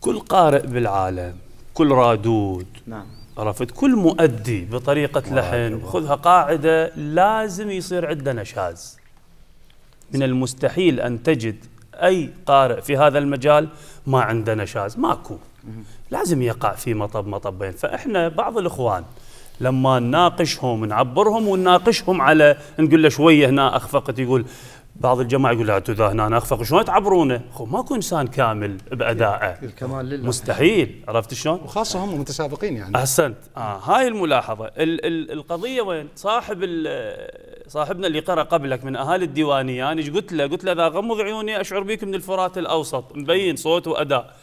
كل قارئ بالعالم كل رادود نعم عرفت كل مؤدي بطريقه لحن خذها قاعده لازم يصير عندنا نشاز من المستحيل ان تجد أي قارئ في هذا المجال ما عنده نشاز ماكو لازم يقع في مطب مطبين فإحنا بعض الإخوان لما نناقشهم نعبرهم ونناقشهم على نقول له شويه هنا اخفقت يقول بعض الجماعه يقول لا انتم اذا هنا اخفق شلون تعبرونه؟ خو ماكو انسان كامل بادائه الكمال لله مستحيل عرفت شلون؟ وخاصه هم متسابقين يعني احسنت آه هاي الملاحظه ال ال القضيه وين؟ صاحب صاحبنا اللي قرأ قبلك من أهالي الديوانية أنا يعني قلت له قلت له إذا غمض عيوني أشعر بيك من الفرات الأوسط مبين صوت وأداء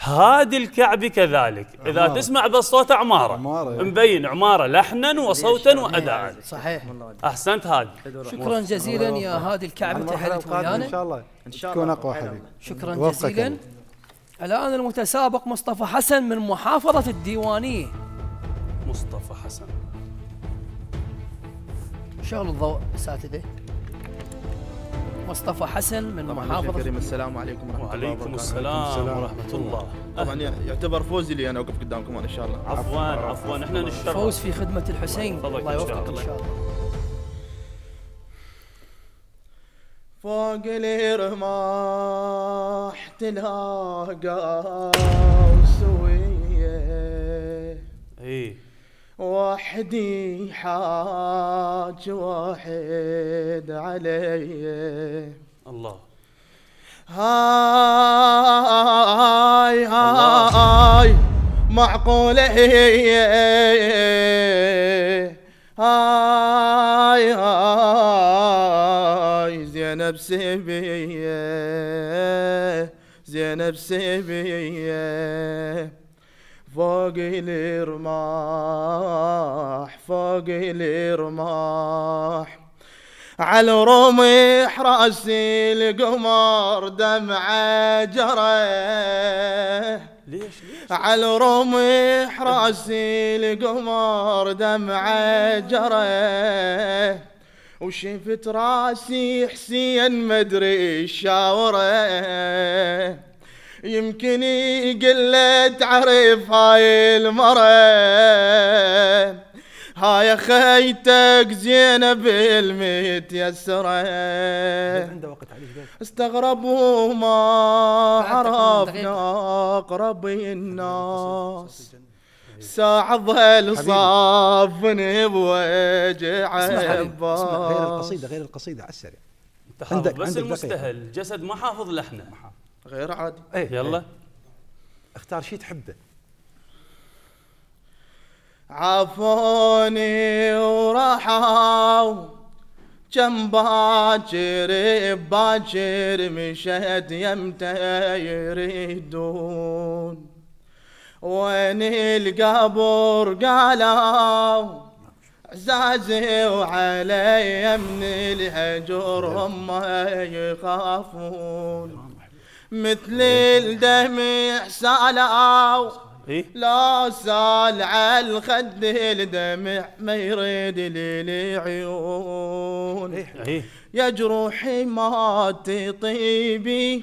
هادي الكعبي كذلك إذا عمارة. تسمع بالصوت عمارة, عمارة مبين عمارة لحنا وصوتا يعني وأداء صحيح أحسنت هادي شكرا جزيلا يا هادي الكعبي دعوتي القادمه ان شاء الله ان شاء الله تكون اقوى حبيبي شكرا جزيلا الان المتسابق مصطفى حسن من محافظه الديوانيه مصطفى حسن شغل الضوء اساتذه مصطفى حسن من محافظة كريم السلام عليكم ورحمة الله وبركاته وعليكم السلام ورحمة الله طبعا يعتبر فوزي لي أنا أوقف قدامكم أنا إن شاء الله عفوا عفوا إحنا نشرف فوز في خدمة الحسين الله يوفقك إن شاء الله فوق الرماح تلاقى وسوية اي وحدي حاج واحد علي الله هاي هاي معقولة هي هاي هاي هاي زينب سيبيه زينب سيبيه فوق الرماح فوق الرماح على رمح راسي القمر دمعه جره ليش ليش على رمح راسي القمر دمعه جره وشفت راسي حسين مدري الشاوره يمكن يقل تعرف هاي المرة هاي خيتك زينب الميت يسرة استغرب وما عرفنا اقرب الناس ساعة ظل صافني بوجع عباس غير القصيدة غير القصيدة على السريع عندك بس عندك المستهل دقيقة. جسد ما حافظ لحنه غير عادي ايه يلا ايه. اختار شيء تحبه عفوني وراحوا كم باكر باكر مشت يمتى يريدون وين القبر قالوا عزازي وعلي من الهجر هم يخافون مثل الدم سالوا إيه؟ لا سال على الخد الدمع ما يريد لي العيون إيه؟ إيه؟ يا جروحي ما تطيبي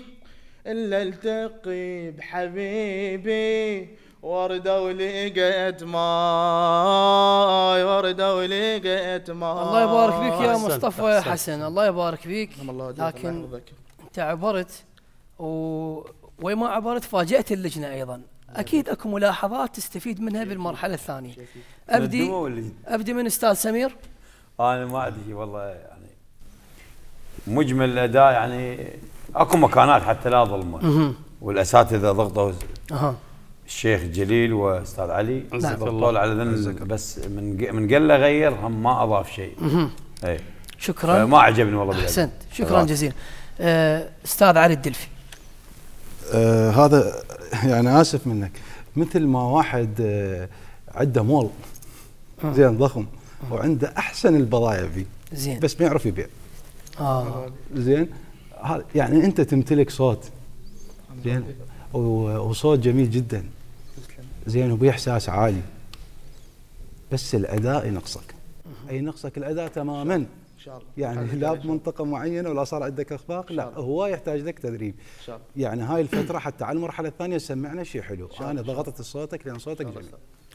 الا التقي بحبيبي وردوا ولقيت ماي وردوا ولقيت ماي الله يبارك فيك يا مصطفى حسن الله يبارك فيك نعم لكن انت عبرت و وما عبرت فاجأت اللجنة أيضا أيوة. أكيد أكو ملاحظات تستفيد منها بالمرحلة الثانية أبدي أبدي من أستاذ سمير أنا ما أدري والله يعني مجمل الأداء يعني أكو مكانات حتى لا ظلمة والأساتذة ضغطوا أه. الشيخ جليل واستاذ علي نعم. الله على ذن بس من من قال له غير هم ما اضاف شيء اي شكرا ما عجبني والله احسنت شكرا جزيلا آه، استاذ علي الدلفي آه هذا يعني اسف منك مثل ما واحد آه عنده مول آه. زين ضخم آه. وعنده احسن البضايع فيه زين بس ما يعرف يبيع اه زين يعني انت تمتلك صوت زين وصوت جميل جدا زين وباحساس عالي بس الاداء ينقصك اي نقصك الاداء تماما ان شاء الله يعني لا بمنطقه معينه ولا صار عندك اخفاق لا هو يحتاج لك تدريب إن شاء الله يعني هاي الفتره حتى على المرحله الثانيه سمعنا شيء حلو انا ضغطت صوتك لان صوتك جميل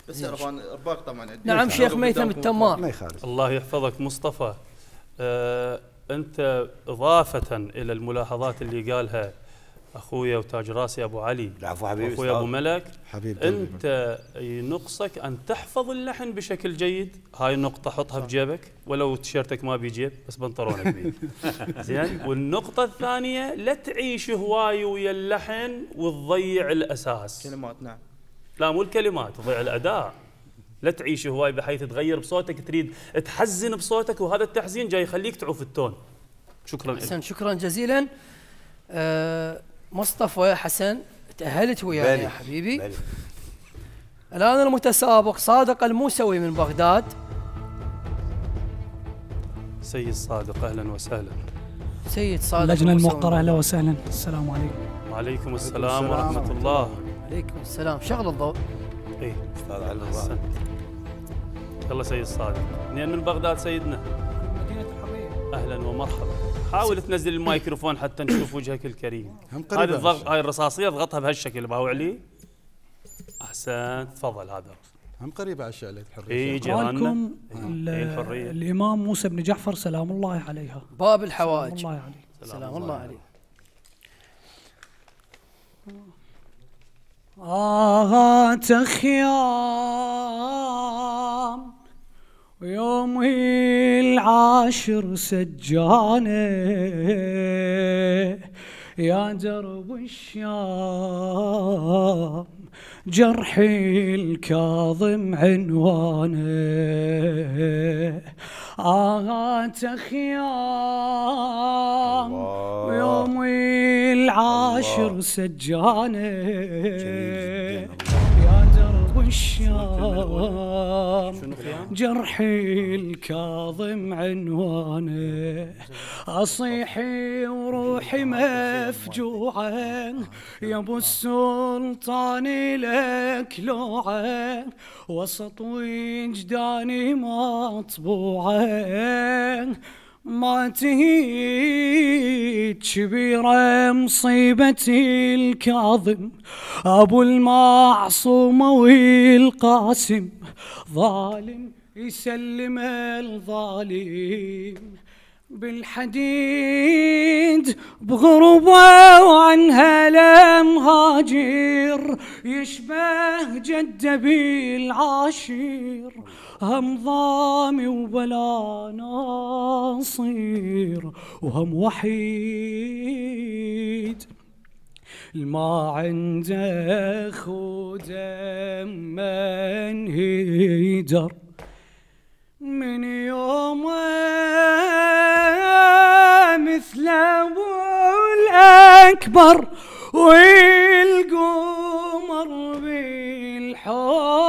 بس عرفان ارباك طبعا نعم شيخ ميثم التمار ما يخالف الله يحفظك مصطفى آه انت اضافه الى الملاحظات اللي قالها اخويا وتاج راسي ابو علي العفو حبيبي اخوي ابو ملك حبيبي انت طيب. نقصك ان تحفظ اللحن بشكل جيد هاي النقطه حطها بجيبك ولو تيشرتك ما بيجيب بس بنطلونك بيه زين والنقطه الثانيه لا تعيش هواي ويا اللحن وتضيع الاساس كلمات نعم لا مو الكلمات تضيع الاداء لا تعيش هواي بحيث تغير بصوتك تريد تحزن بصوتك وهذا التحزين جاي يخليك تعوف التون شكرا حسن شكرا جزيلا أه مصطفى حسن تأهلت وياي يا حبيبي بالي. الآن المتسابق صادق الموسوي من بغداد سيد صادق أهلا وسهلا سيد صادق اللجنة الموقرة أهلا وسهلا السلام عليكم وعليكم السلام, السلام ورحمة الله عليكم السلام شغل الضوء إيه أستاذ علي أحسن يلا سيد صادق من بغداد سيدنا مدينة الحرية أهلا ومرحبا حاول تنزل الميكروفون حتى نشوف وجهك الكريم هذه الضغط هاي الرصاصيه اضغطها بهالشكل باو علي احسن تفضل هذا هم قريبه على الشعلة الحريه اي جيرانكم الحريه الامام موسى بن جعفر سلام الله عليها باب الحوائج سلام الله عليه سلام الله عليه آه تخيام ويوم العاشر سجانه يا درب الشام جرحي الكاظم عنوانه آه خيام ويوم العاشر سجانه يا الشام جرحي الكاظم عنوانه أصيحي وروحي مفجوعة يا أبو السلطان لك لوعة وسط وجداني مطبوعة ما تهيج كبيرة مصيبة الكاظم أبو المعصوم والقاسم ظالم يسلم الظالم بالحديد بغربة وعنها لمهاجر يشبه جد بالعاشر هم ضامي وبلا ناصير وهم وحيد ما عنده خدم من هيدر من يوم مثله الأكبر والقمر بالحب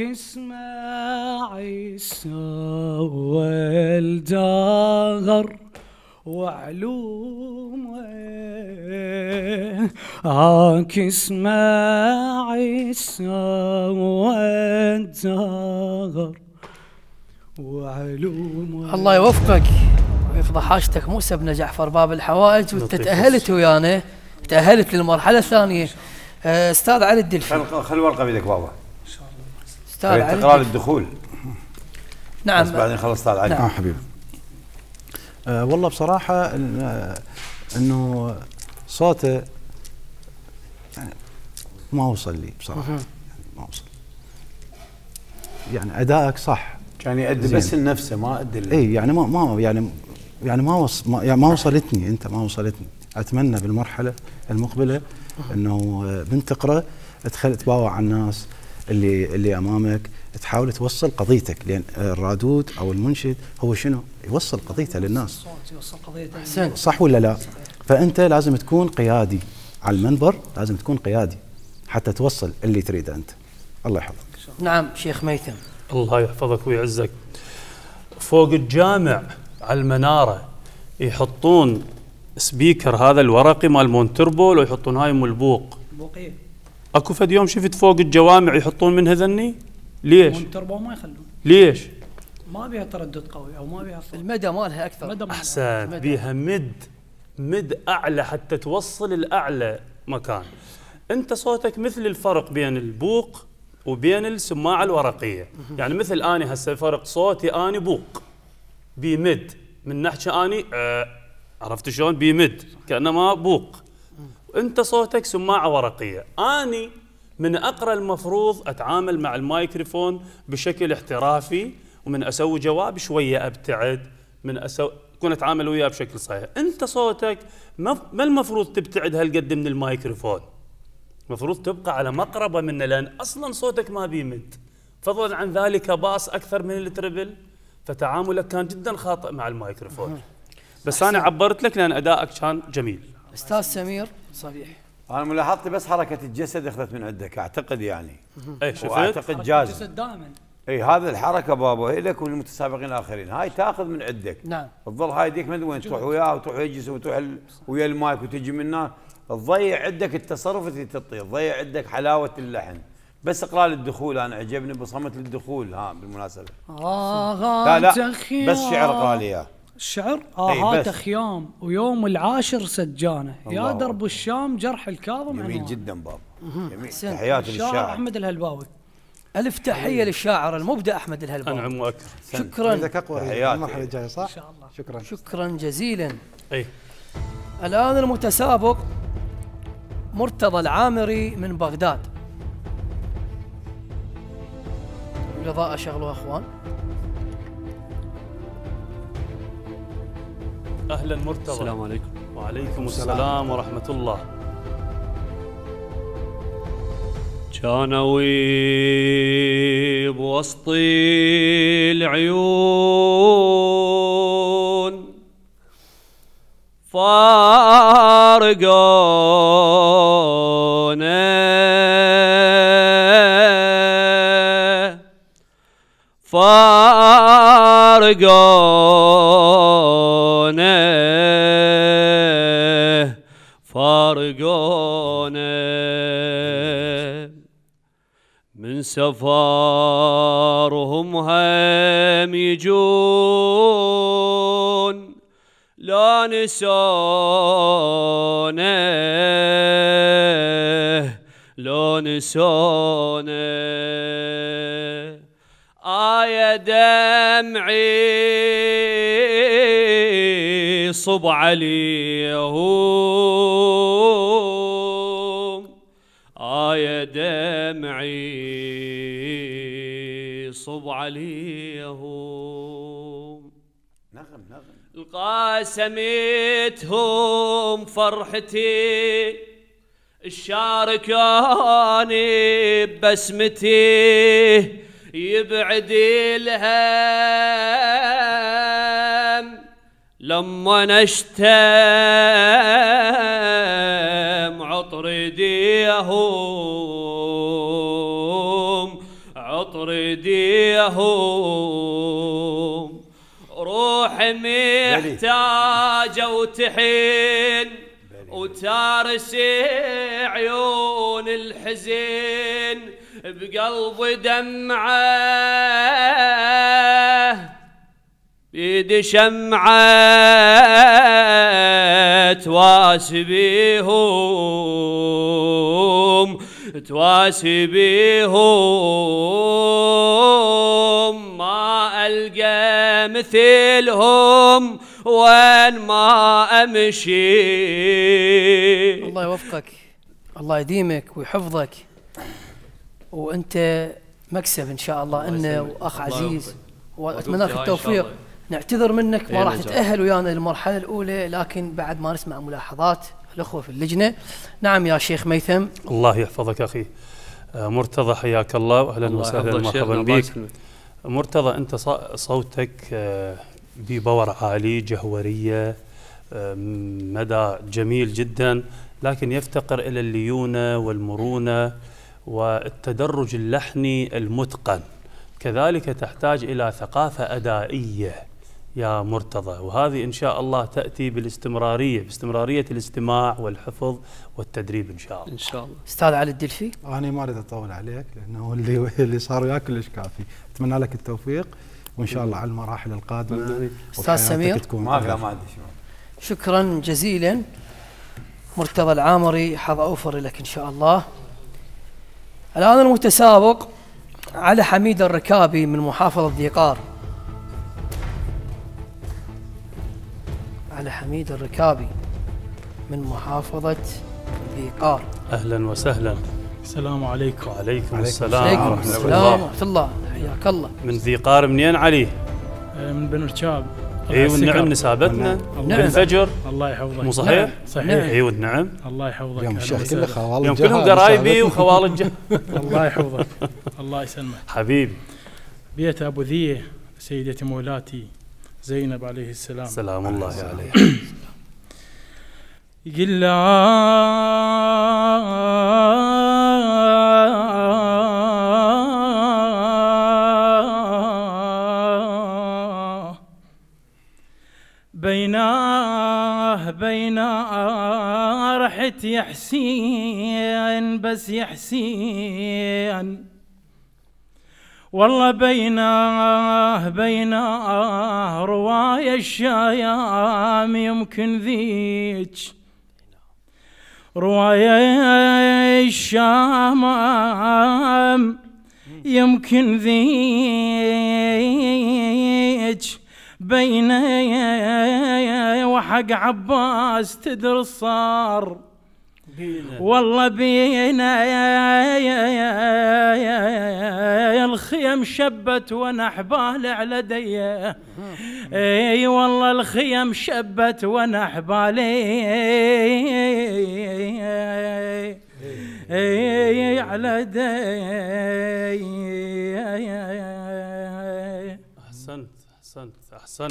عمرك اسمعي سوى الدهر وعلومه آه، عاك اسمعي سوى الدهر وعلومه الله يوفقك ويفضح حاجتك موسى بن جعفر باب الحوائج وانت تاهلت ويانا تاهلت للمرحله الثانيه آه، استاذ علي الدلفي خل خل ورقه بيدك بابا استاذ يعني علي تقرار الدخول نعم بس بعدين خلص استاذ علي نعم آه، حبيبي آه والله بصراحة آه، انه صوته يعني ما وصل لي بصراحة يعني ما وصل يعني ادائك صح كان يأدي بس لنفسه ما أدي اي يعني ما ما يعني يعني ما وص ما, يعني ما وصلتني انت ما وصلتني اتمنى بالمرحلة المقبلة انه بنت آه، تقرا تخلي تباوع على الناس اللي اللي امامك تحاول توصل قضيتك لان الرادود او المنشد هو شنو؟ يوصل قضيته للناس يوصل قضيته صح ولا لا؟ فانت لازم تكون قيادي على المنبر لازم تكون قيادي حتى توصل اللي تريده انت الله يحفظك نعم شيخ ميثم الله يحفظك ويعزك فوق الجامع على المناره يحطون سبيكر هذا الورقي مال مونتربول ويحطون هاي ملبوق بوقيه اكو فد يوم شفت فوق الجوامع يحطون منها ذني ليش؟ التربه ما يخلون ليش؟ ما بيها تردد قوي او ما بيها صوت. المدى مالها اكثر مدى مالها احسن مدى. بيها مد مد اعلى حتى توصل الاعلى مكان انت صوتك مثل الفرق بين البوق وبين السماعه الورقيه يعني مثل اني هسه فرق صوتي اني بوق بيمد من نحكي اني آه عرفت شلون بيمد كانما بوق انت صوتك سماعه ورقيه اني من اقرا المفروض اتعامل مع المايكروفون بشكل احترافي ومن اسوي جواب شويه ابتعد من اسوي كنت اتعامل وياه بشكل صحيح انت صوتك ما المفروض تبتعد هالقد من المايكروفون المفروض تبقى على مقربه منه لان اصلا صوتك ما بيمد فضلا عن ذلك باص اكثر من التربل فتعاملك كان جدا خاطئ مع المايكروفون بس انا عبرت لك لان ادائك كان جميل استاذ سمير صحيح انا ملاحظتي بس حركه الجسد اخذت من عندك اعتقد يعني اي شفت اعتقد جاز الجسد دائما اي هذه الحركه بابا هي لك والمتسابقين الاخرين هاي تاخذ من عندك نعم تظل هاي ديك من وين تروح وياه وتروح يجلس وتروح ويا المايك وتجي منه تضيع عندك التصرف اللي تطير تضيع عندك حلاوه اللحن بس اقلال الدخول انا عجبني بصمت الدخول ها بالمناسبه آه لا لا بس شعر اقرالي اياه الشعر آه إيه، هات خيام ويوم العاشر سجانة يا الله درب الشام جرح الكاظم جميل عنوان. جدا باب جميل أحسن. تحياتي الشاعر للشاعر احمد الهلباوي الف تحيه للشاعر المبدع احمد الهلباوي انعم واكرم شكرا عندك اقوى حياتي. المرحله الجايه صح؟ ان شاء الله شكرا شكرا جزيلا اي الان المتسابق مرتضى العامري من بغداد الإضاءة شغلوها أخوان أهلا مرتضى السلام عليكم وعليكم السلام, السلام ورحمة الله كان ويب وسط العيون فارقونا فارقونا سفارهم هم يجون لا نسونه لا نسونه آية دمعي صب عليهم آية دمعي صب عليهم نغم نغم القاسميتهم فرحتي الشاركاني بسمتي يبعد الهم لما نشتاق لهم روح محتاجة وتحن وتارسي عيون الحزين بقلبي دمعه بيدي شمعة تواسبيهم تواسي بيهم ما ألقى مثلهم وين ما أمشي الله يوفقك الله يديمك ويحفظك وأنت مكسب إن شاء الله, الله أنه وأخ عزيز وأتمنى لك التوفيق نعتذر منك ما إيه، راح تتأهل ويانا للمرحلة الأولى لكن بعد ما نسمع ملاحظات الأخوة في اللجنة نعم يا شيخ ميثم الله يحفظك أخي آه، مرتضى حياك الله واهلا وسهلا مرحبا بك مرتضى انت صوتك آه، ببور عالي جهوريه آه، مدى جميل جدا لكن يفتقر الى الليونه والمرونه والتدرج اللحني المتقن كذلك تحتاج الى ثقافه ادائيه يا مرتضى وهذه إن شاء الله تأتي بالاستمرارية باستمرارية الاستماع والحفظ والتدريب إن شاء الله إن شاء الله أستاذ علي الدلفي أنا ما أريد أطول عليك لأنه اللي اللي صار وياك كلش كافي أتمنى لك التوفيق وإن شاء الله على المراحل القادمة أستاذ سمير تكون ما لا ما عندي شكرا جزيلا مرتضى العامري حظ أوفر لك إن شاء الله الآن المتسابق على حميد الركابي من محافظة ذيقار على حميد الركابي من محافظة بيقار أهلا وسهلا السلام عليكم وعليكم السلام ورحمة الله ورحمة الله حياك الله من ذيقار منين علي؟ أه، من بن ركاب اي أيوة، والنعم نسابتنا بن نعم. نعم. فجر الله يحفظك مو صحيح؟ نعم. صحيح اي والنعم أيوة، الله يحفظك يوم الشيخ كله خوالد يوم كلهم قرايبي وخوالد الله يحفظك الله يسلمك حبيبي بيت ابو ذيه سيدتي مولاتي زينب عليه السلام سلام الله عليه قلا بيناه بيناه رحت يا حسين بس يا حسين والله بيناه بيناه رواية الشايام يمكن ذيك رواية الشام يمكن ذيك بيني وحق عباس تدري صار والله بينا يا يا يا يا يا يا يا الخيم شبت وانا حبال على دي اي والله الخيم شبت وانا حبالي اي على دي احسنت احسن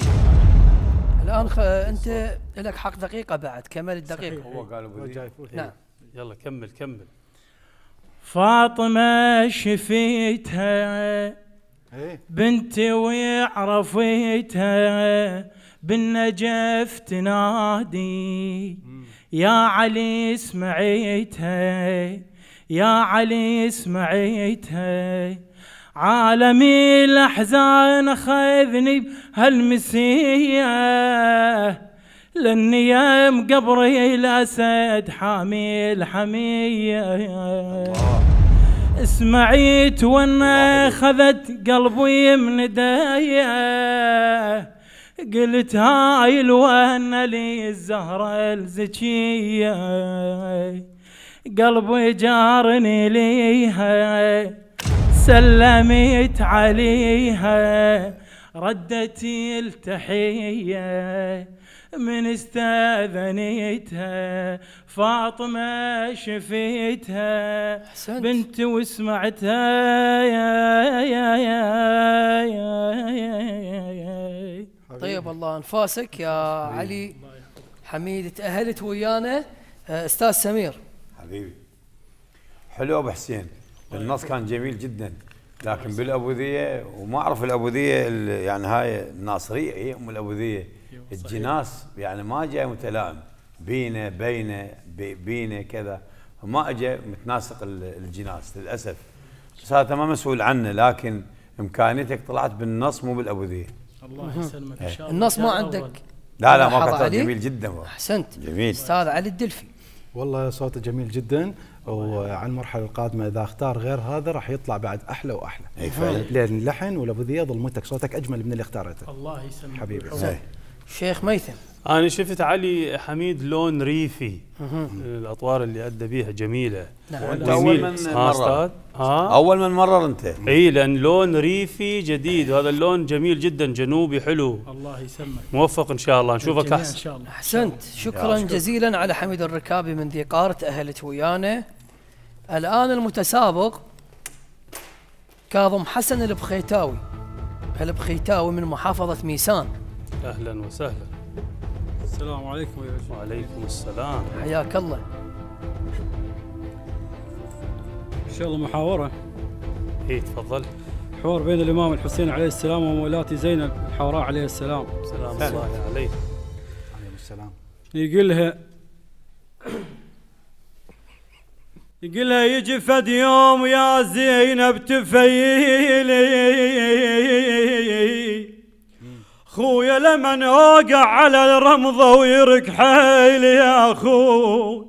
الان خ... انت لك حق دقيقه بعد كمل الدقيقه هو قال ابو نعم يلا كمل كمل فاطمه شفيتها إيه. بنتي وعرفيتها بالنجف تنادي يا علي سمعيتها يا علي سمعيتها عالمي الأحزان خذني هالمسية لأني قبري الأسد حامي الحمية اسمعي تونا خذت قلبي من داية قلت هاي الوهنة لي الزهرة الزكية قلبي جارني ليها سلمت عليها ردت التحية من استاذنيتها فاطمة شفيتها حسنت. بنت وسمعتها يا يا يا يا يا يا يا طيب الله انفاسك يا علي حميد تأهلت ويانا استاذ سمير حبيبي حلو ابو حسين النص كان جميل جدا لكن بالابوذيه وما اعرف الابوذيه يعني هاي الناصريه هي ام الابوذيه الجناس يعني ما جاء متلائم بينا بينا بينا كذا ما اجى متناسق الجناس للاسف بس هذا ما مسؤول عنه لكن امكانيتك طلعت بالنص مو بالابوذيه الله يسلمك ان إيه. شاء الله النص ما عندك لا لا ما كان جميل جدا احسنت جميل استاذ علي الدلفي والله صوته جميل جدا وعلى المرحله القادمه اذا اختار غير هذا راح يطلع بعد احلى واحلى لان اللحن ولا ذي ظلمتك صوتك اجمل من اللي اختارته الله يسلمك حبيبي شيخ ميثم انا شفت علي حميد لون ريفي الاطوار اللي ادى بيها جميله نعم اول من مرر ها اول من مرر انت اي لان لون ريفي جديد وهذا اللون جميل جدا جنوبي حلو الله يسلمك موفق ان شاء الله نشوفك احسن احسنت شكرا جزيلا على حميد الركابي من ذيقار تاهلت ويانا الان المتسابق كاظم حسن البخيتاوي البخيتاوي من محافظه ميسان اهلا وسهلا السلام عليكم يا شيخ وعليكم السلام حياك الله ان شاء الله محاوره اي تفضل حوار بين الامام الحسين عليه السلام ومولاتي زينب الحوراء عليه السلام سلام الله عليه عليه السلام يقول لها يقول لها يجي فد يوم يا زينب تفيلي خويا لمن اوقع على الرمضة ويرك حيلي يا اخوي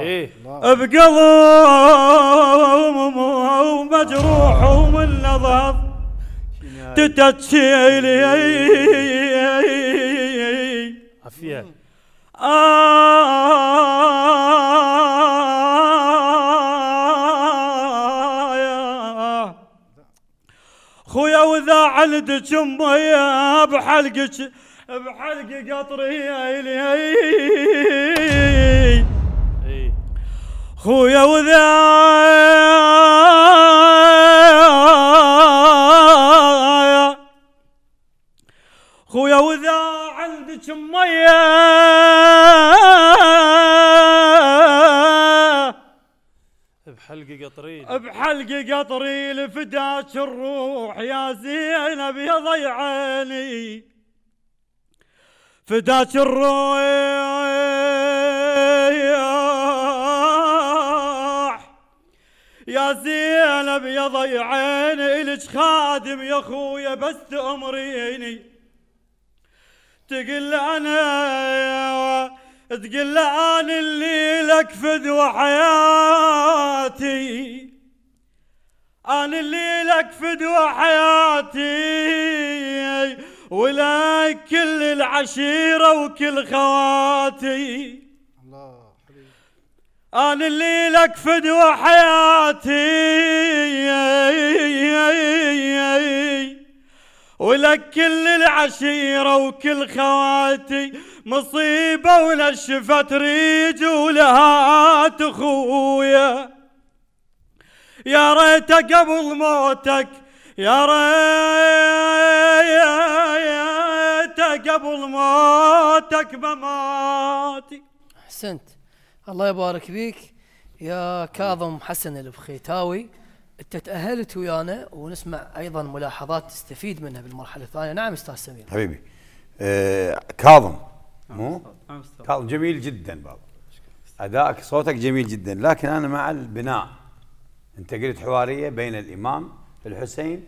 إيه؟ بقلب ومجروح ومن نظر تتشيلي عافية آه بحلدك امي بحلقك بحلق قطري الي خويا وذا خويا وذا عندك امي قطري بحلق قطري لفداك الروح يا زينب يا ضي عيني فداك الروح يا زينب يا ضي عيني لك خادم يا خويا بس تأمريني تقل انا تقول له اللي لك فدوى حياتي عن اللي لك فدوى حياتي ولك كل العشيره وكل خواتي الله انا اللي لك فدوى حياتي ولك كل العشيره وكل خواتي مصيبة ونشفت رجولها تخويا يا ريته قبل موتك يا ريته قبل موتك بماتي احسنت الله يبارك بيك يا كاظم حسن البخيتاوي انت تاهلت ويانا ونسمع ايضا ملاحظات تستفيد منها بالمرحله الثانيه نعم استاذ سمير حبيبي آه كاظم مو؟ قال جميل جدا بابا ادائك صوتك جميل جدا لكن انا مع البناء انت قلت حواريه بين الامام الحسين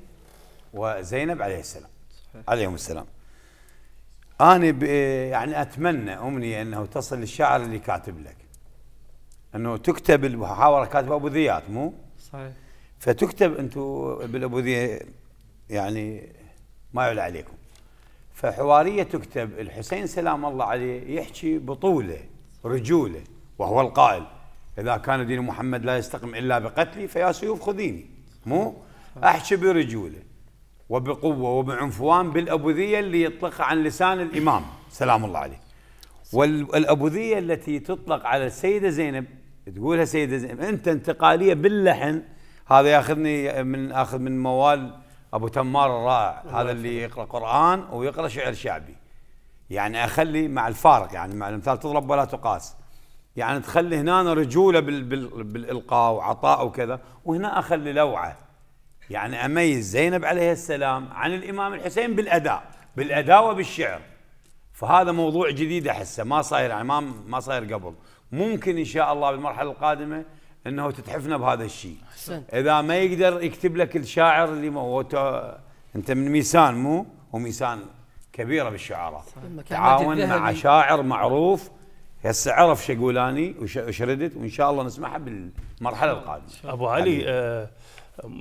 وزينب عليه السلام عليهم السلام انا يعني اتمنى امنيه انه تصل للشاعر اللي كاتب لك انه تكتب المحاوره كاتبه ابو ذيات مو؟ صحيح فتكتب انتم بالابوذيه يعني ما يعلى عليكم فحواريه تكتب الحسين سلام الله عليه يحكي بطوله رجوله وهو القائل اذا كان دين محمد لا يستقم الا بقتلي فيا سيوف خذيني مو احكي برجوله وبقوه وبعنفوان بالابوذيه اللي يطلقها عن لسان الامام سلام الله عليه والابوذيه التي تطلق على السيده زينب تقولها سيده زينب انت انتقاليه باللحن هذا ياخذني من اخذ من موال ابو تمار الرائع هذا اللي يقرا قران ويقرا شعر شعبي يعني اخلي مع الفارق يعني مع الامثال تضرب ولا تقاس يعني تخلي هنا رجوله بالالقاء وعطاء وكذا وهنا اخلي لوعه يعني اميز زينب عليه السلام عن الامام الحسين بالاداء بالاداء وبالشعر فهذا موضوع جديد احسه ما صاير يعني ما ما صاير قبل ممكن ان شاء الله بالمرحله القادمه انه تتحفنا بهذا الشيء اذا ما يقدر يكتب لك الشاعر اللي موته انت من ميسان مو وميسان كبيره بالشعراء تعاون مع شاعر معروف هسه عرف شقولاني وش ردت وان شاء الله نسمعها بالمرحله القادمه ابو علي آه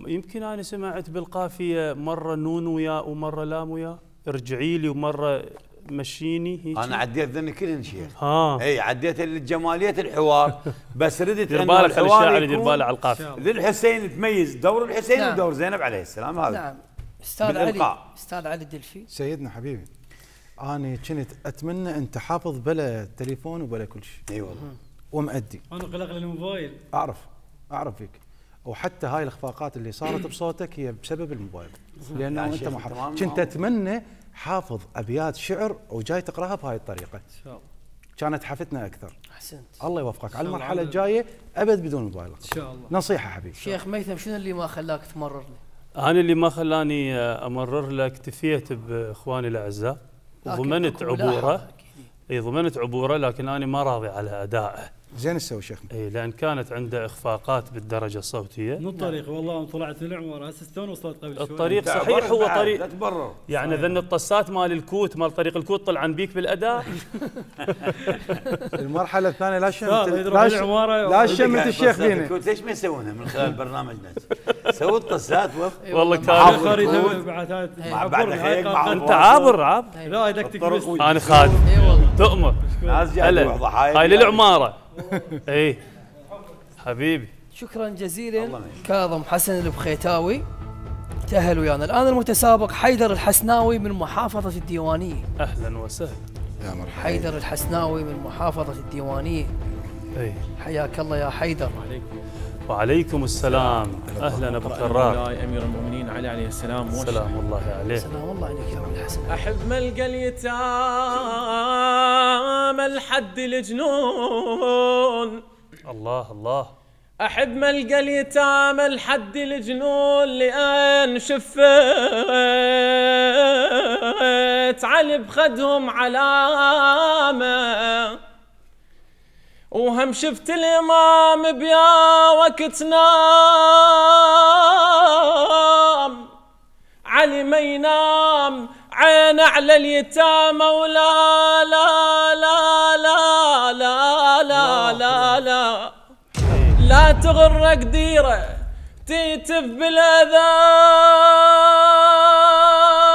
يمكن انا سمعت بالقافيه مره نون ويا ومره لام ويا ارجعي لي ومره مشيني هيك انا عديت ذني كلهن شيخ اه اي عديت الجماليه الحوار بس ردت دير بالك خلي الشاعر يدير باله على القافيه للحسين تميز دور الحسين نعم. ودور زينب عليه السلام هذا نعم استاذ علي استاذ علي الدلفي سيدنا حبيبي انا كنت اتمنى انت حافظ بلا تليفون وبلا كل شيء اي أيوة والله ومأدي انا قلق للموبايل اعرف اعرف فيك وحتى هاي الاخفاقات اللي صارت بصوتك هي بسبب الموبايل لانه يعني انت محرم كنت نعم. اتمنى حافظ ابيات شعر وجاي تقراها بهاي الطريقه. ان شاء الله. كانت حفتنا اكثر. احسنت. الله يوفقك على المرحله الجايه ابد بدون مبالغه. ان شاء الله. نصيحه حبيبي. شيخ ميثم شنو اللي ما خلاك تمرر لي؟ انا اللي ما خلاني امرر له اكتفيت باخواني الاعزاء وضمنت عبوره. اي ضمنت عبوره لكن انا ما راضي على ادائه. زين السوي شيخنا اي لان كانت عنده اخفاقات بالدرجه الصوتيه مو الطريق والله طلعت العمر هسه تون وصلت قبل شوي الطريق صحيح هو طريق لا تبرر يعني ذن الطسات مال الكوت مال طريق الكوت طلعن بيك بالاداء المرحله الثانيه لا شمت لا شمت الشيخ بينا ليش ما يسوونها من خلال برنامجنا سووا الطسات إيه، والله كان مع بعد انت عابر عاب لا يدكتك انا خادم اي والله تؤمر هاي للعماره اي حبيبي شكرا جزيلا كاظم حسن البخيتاوي تأهل ويانا الآن المتسابق حيدر الحسناوي من محافظة الديوانية أهلا وسهلا يا مرحبا حيدر الحسناوي من محافظة الديوانية أي حياك الله يا حيدر وعليكم وعليكم السلام اهلا ابو كرار امير المؤمنين علي عليه السلام سلام الله عليه سلام الله عليك يا رب الحسن احب ما القى اليتامى الحد الجنون الله الله احب ما القى اليتامى الحد الجنون لان شفت علي بخدهم علامه وهم شفت الإمام بيا وقت نام علي ما ينام عين على اليتامى ولا لا لا لا لا لا لا لا لا تغرك ديره تيتف بالاذان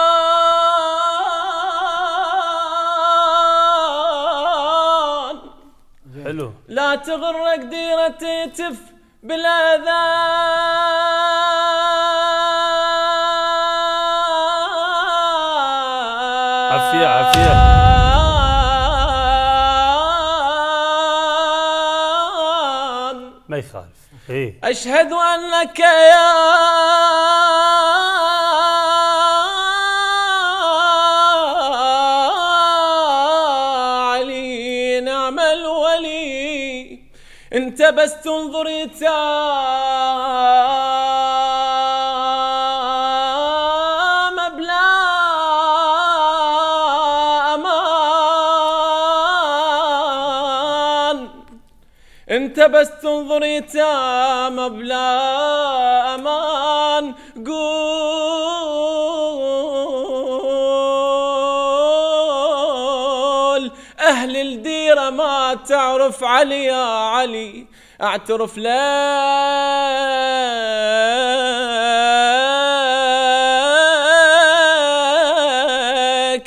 لا تغرك ديرة تف بالأذى عافية عافية آه. ما يخالف إيه؟ أشهد أنك يا بس تنظري تام بلا امان انت بس تنظري تام بلا امان قول اهل الديره ما تعرف علي يا علي اعترف لك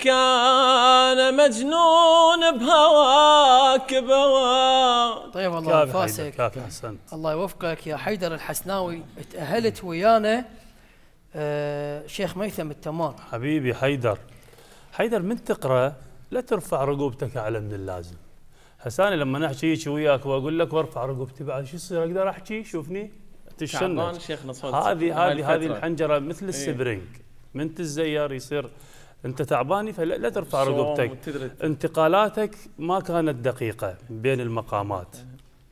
انا مجنون بهواك بهواك طيب والله فاسك كافي احسنت الله يوفقك يا حيدر الحسناوي تاهلت ويانا أه شيخ ميثم التمار حبيبي حيدر حيدر من تقرا لا ترفع رقوبتك اعلى من اللازم انا لما هيك وياك واقول لك وارفع رقبتي بعد شو يصير اقدر احكي شوفني تشنج شيخنا صوت هذه هذه هذه الحنجره مثل إيه. السبرينج من تزير يصير انت تعبان فلا لا ترفع رقبتك انتقالاتك ما كانت دقيقه بين المقامات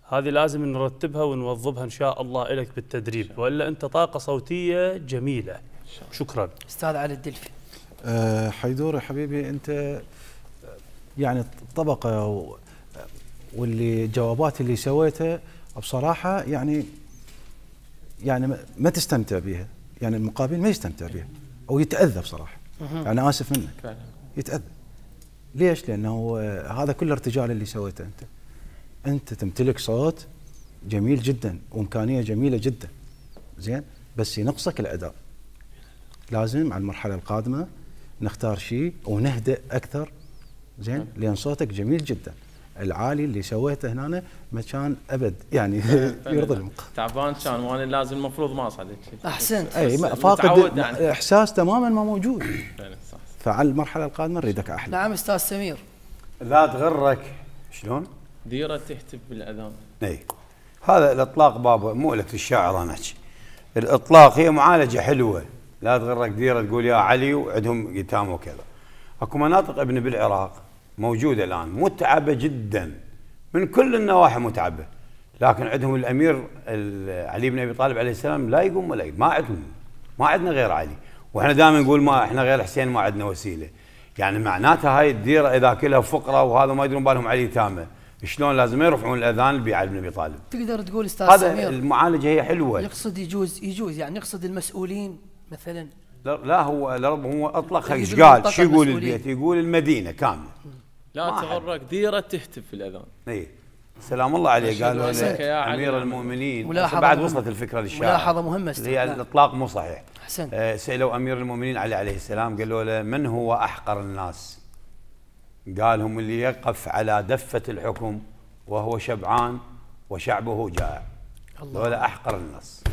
هذه لازم نرتبها ونوظبها ان شاء الله لك بالتدريب والا انت طاقه صوتيه جميله شكرا استاذ علي الدلفي أه حيدور حبيبي انت يعني طبقه واللي جوابات اللي سويتها بصراحه يعني يعني ما تستمتع بها يعني المقابل ما يستمتع بها او يتاذى بصراحه انا يعني اسف منك يتاذى ليش؟ لانه هذا كل ارتجال اللي سويته انت انت تمتلك صوت جميل جدا وامكانيه جميله جدا زين بس ينقصك الاداء لازم على المرحله القادمه نختار شيء ونهدئ اكثر زين نعم. لان صوتك جميل جدا العالي اللي سويته هنا ما كان ابد يعني يرضي المقام تعبان كان وانا لازم المفروض ما اصعد احسنت اي فاقد يعني. احساس تماما ما موجود فعلى المرحله القادمه نريدك احلى نعم استاذ سمير لا تغرك شلون؟ ديره تهتف بالاذان اي هذا الاطلاق بابا مو لك الشاعر انا الاطلاق هي معالجه حلوه لا تغرك ديره تقول يا علي وعندهم قتام وكذا اكو مناطق ابن بالعراق موجودة الآن متعبة جدا من كل النواحي متعبة لكن عندهم الأمير علي بن أبي طالب عليه السلام لا يقوم ولا يقوم ما عندهم ما عندنا غير علي واحنا دائما نقول ما احنا غير حسين ما عندنا وسيله يعني معناتها هاي الديره اذا كلها فقرة وهذا ما يدرون بالهم علي تامه شلون لازم يرفعون الاذان بعلي بن ابي طالب تقدر تقول استاذ هذا سمير المعالجه هي حلوه يقصد يجوز يجوز يعني يقصد المسؤولين مثلا لا هو الرب هو اطلق ايش قال شو يقول البيت يقول المدينه كامله لا تغرك ديره تهتف في الاذان اي سلام الله عليه قالوا له امير المؤمنين ملاحظة بعد وصلت الفكره للشاعر ملاحظه مهمه هي الاطلاق مو صحيح احسنت آه، سالوا امير المؤمنين علي عليه السلام قالوا له من هو احقر الناس؟ قال هم اللي يقف على دفه الحكم وهو شبعان وشعبه جائع الله ولا احقر الناس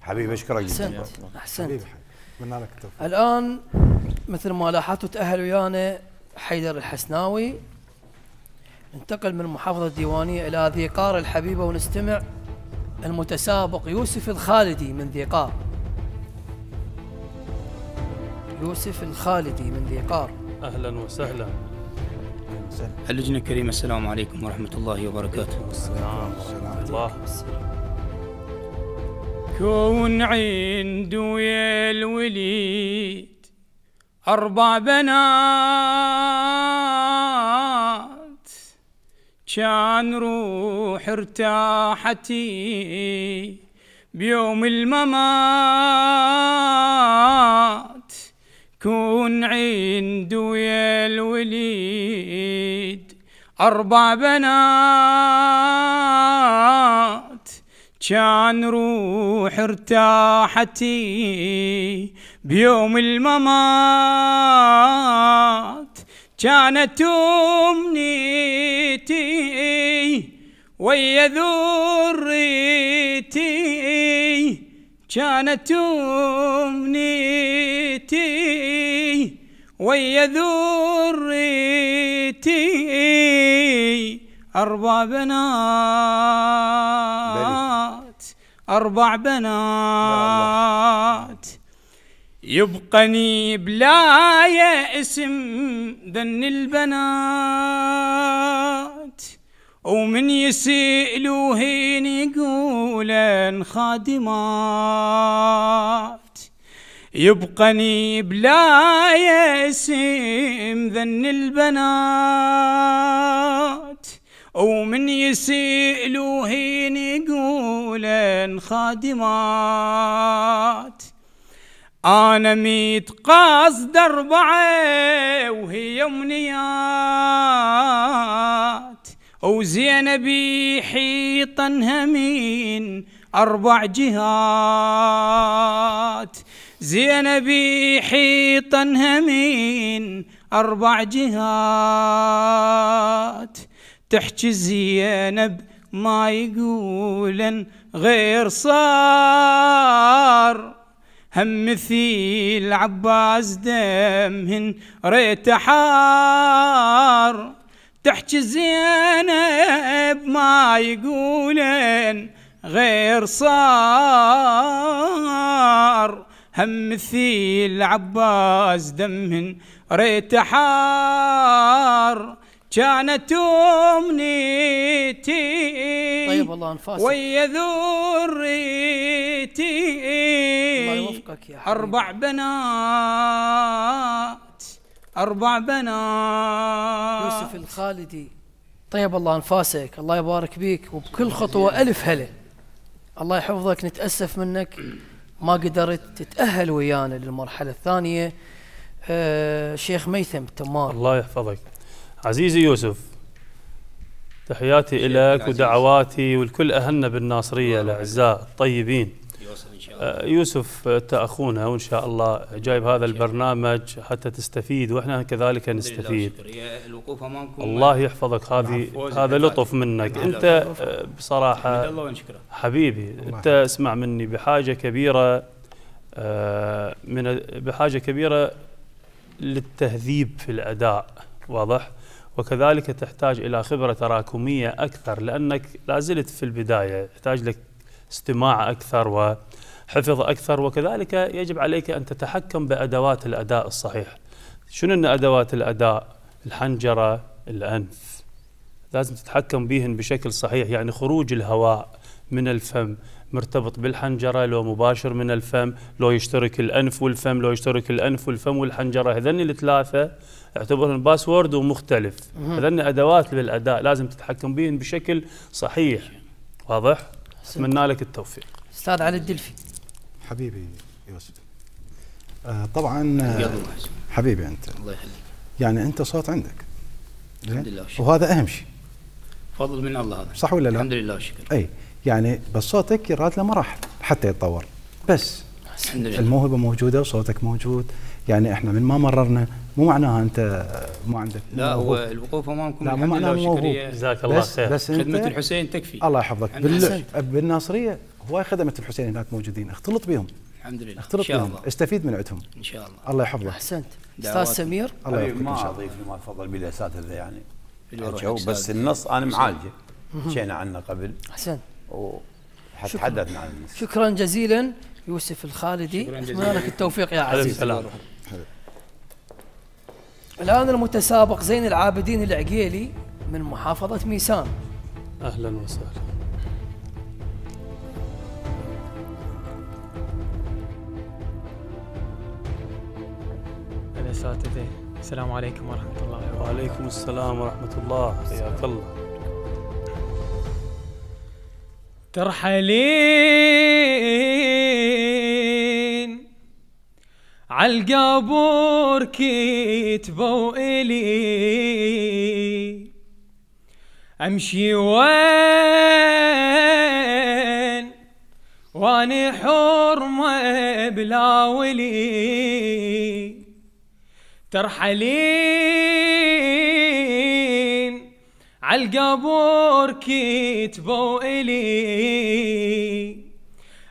حبيبي اشكرك احسنت جدا احسنت احسنت حبيبي. الان مثل ما لاحظتوا تاهل ويانا يعني حيدر الحسناوي ننتقل من المحافظة الديوانية إلى ذيقار الحبيبة ونستمع المتسابق يوسف الخالدي من ذيقار يوسف الخالدي من ذيقار أهلا وسهلا اللجنة الكريمة السلام عليكم ورحمة الله وبركاته السلام ورحمة الله كون عند ويا الولي أربع بنات كان روح ارتاحتي بيوم الممات كون عند ويا الوليد أربع بنات كان روح ارتاحتي بيوم الممات كانت أمنيتي ويا ذريتي كانت أمنيتي ويا ذريتي أربع بنات أربع بنات يبقني بلا يا اسم ذن البنات ومن يسألوهن يقولن خادمات يبقني بلا يا اسم ذن البنات ومن يسألوهن يقولن خادمات أنا ميت قاصد أربعة وهي أمنيات وزينبي حيطنها من أربع جهات زينبي حيطنها من أربع جهات تحكي زينب ما يقولن غير صار هم مثيل عباس دمهن ريت حار تحكي زينب ما يقولن غير صار هم مثيل عباس دمهن ريت حار كانت امنيتي طيب الله انفاسك ويا ذريتي الله يوفقك يا حبيبي اربع بنات اربع بنات يوسف الخالدي طيب الله انفاسك الله يبارك بيك وبكل خطوه الف هلا الله يحفظك نتاسف منك ما قدرت تتاهل ويانا للمرحله الثانيه آه شيخ ميثم تمار الله يحفظك عزيزي يوسف تحياتي لك ودعواتي والكل أهلنا بالناصرية الأعزاء الطيبين آه، يوسف انت اخونا وان شاء الله جايب هذا البرنامج حتى تستفيد واحنا كذلك نستفيد الله يحفظك هذه هذا لطف منك انت آه، بصراحه حبيبي انت اسمع مني بحاجه كبيره آه، من بحاجه كبيره للتهذيب في الاداء واضح وكذلك تحتاج إلى خبرة تراكمية أكثر لأنك لازلت في البداية يحتاج لك استماع أكثر وحفظ أكثر وكذلك يجب عليك أن تتحكم بأدوات الأداء الصحيح شنو أدوات الأداء الحنجرة الأنف لازم تتحكم بهن بشكل صحيح يعني خروج الهواء من الفم مرتبط بالحنجرة لو مباشر من الفم لو يشترك الأنف والفم لو يشترك الأنف والفم والحنجرة هذني الثلاثة يعتبرهن باسورد ومختلف هذن ادوات للاداء لازم تتحكم بهن بشكل صحيح واضح؟ اتمنى لك التوفيق استاذ علي الدلفي حبيبي يوسف آه طبعا آه، حبيبي انت الله يحليك يعني انت صوت عندك الحمد لله وهذا اهم شيء فضل من الله هذا صح ولا لا؟ الحمد لله وشكرا اي يعني بس صوتك يراد له مراحل حتى يتطور بس الحمد لله الموهبه موجوده وصوتك موجود يعني احنا من ما مررنا مو معناها انت مو عندك لا هو الوقوف امامكم لا مو معناها موهوب جزاك الله خير بس خدمه الحسين تكفي الله يحفظك بالناصريه هواي خدمه الحسين هناك موجودين اختلط بهم الحمد لله اختلط الله. بهم استفيد من عندهم ان شاء الله الله يحفظك احسنت استاذ سمير الله يحفظك ما اضيف ما تفضل بالاساتذه يعني بس النص انا معالجه حكينا عنه قبل احسنت وتحدثنا عن النص شكرا جزيلا يوسف الخالدي اتمنى لك التوفيق يا عزيز الآن المتسابق زين العابدين العقيلي من محافظة ميسان أهلا وسهلا الأساتذة السلام عليكم ورحمة الله وبركاته وعليكم السلام ورحمة الله حياك الله ترحلين عالقبور كيتبو إلي أمشي وين واني حرمة بلا ولي ترحلين عالقبور كيتبو إلي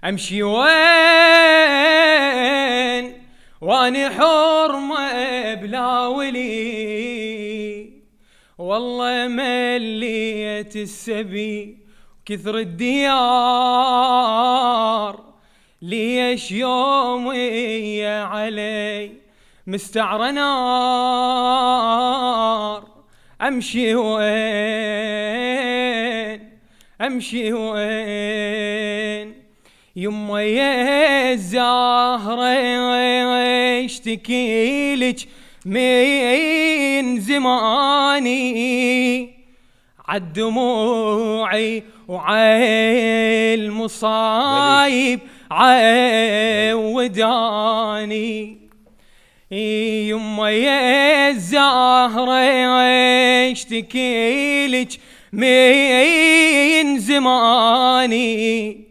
أمشي وين واني حرمة بلا ولي والله مليت السبي كثر الديار ليش يومي علي مستعر نار امشي وين امشي وين يما يا الزهرة اشتكي لك من زماني عالدموعي وعالمصايب عوداني يما يا الزهرة اشتكي لك من زماني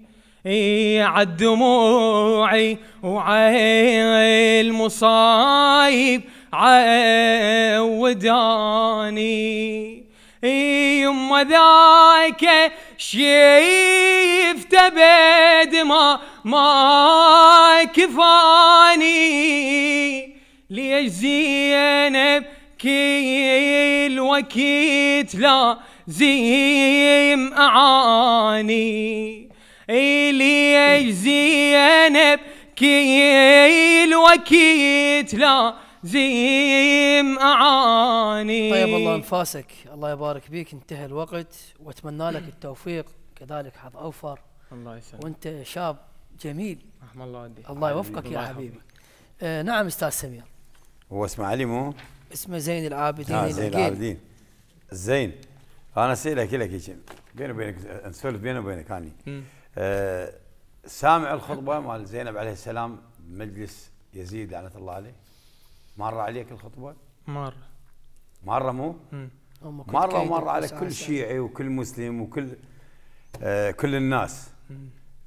عالدموعي وعي المصايب عوداني يما ذاك شيفت بيد ما ما كفاني ليش زينب وكيت لا زيم اعاني إلي زينب كيل وكيت لا زيم أعاني طيب الله انفاسك الله يبارك بيك انتهى الوقت واتمنى لك التوفيق كذلك حظ أوفر الله يسلمك وانت شاب جميل رحم الله والديك الله يوفقك يا حبيبي آه نعم استاذ سمير هو اسمه علي مو اسمه زين العابدين آه زين العابدين زين انا اسالك لك بيني وبينك نسولف بيني وبينك اني آه، سامع الخطبه مال زينب عليه السلام مجلس يزيد لعنه الله عليه مر عليك الخطبه؟ مر مره مو؟ مره ومر على كل شيعي وكل مسلم وكل آه كل الناس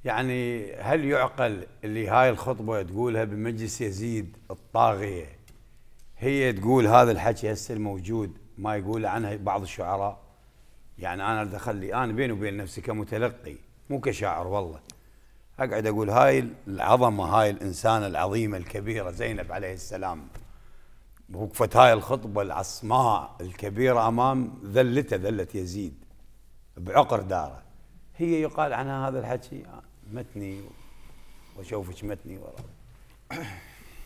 يعني هل يعقل اللي هاي الخطبه تقولها بمجلس يزيد الطاغيه هي تقول هذا الحكي هسه الموجود ما يقول عنها بعض الشعراء يعني انا دخل لي انا بيني وبين نفسي كمتلقي مو كشاعر والله اقعد اقول هاي العظمه هاي الانسانه العظيمه الكبيره زينب عليه السلام وقفت هاي الخطبه العصماء الكبيره امام ذلته ذله يزيد بعقر داره هي يقال عنها هذا الحكي متني واشوفك متني والله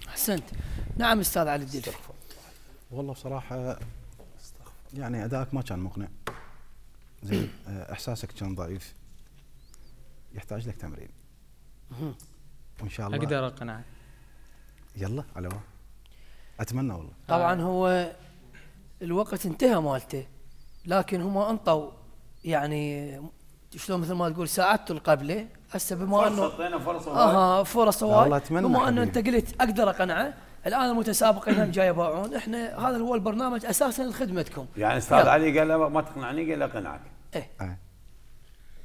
احسنت نعم استاذ علي الدين والله بصراحه يعني اداءك ما كان مقنع زين احساسك كان ضعيف يحتاج لك تمرين وان شاء الله اقدر اقنعه يلا على ما اتمنى والله طبعا هو الوقت انتهى مالته لكن هم انطوا يعني شلون مثل ما تقول ساعدته القبله هسه بما انه طيب، فرصه اها فرصه وايد بما انه انت قلت اقدر اقنعه الان المتسابقين هم جاي يباعون احنا هذا هو البرنامج اساسا لخدمتكم يعني استاذ علي قال ما تقنعني قال اقنعك ايه آه.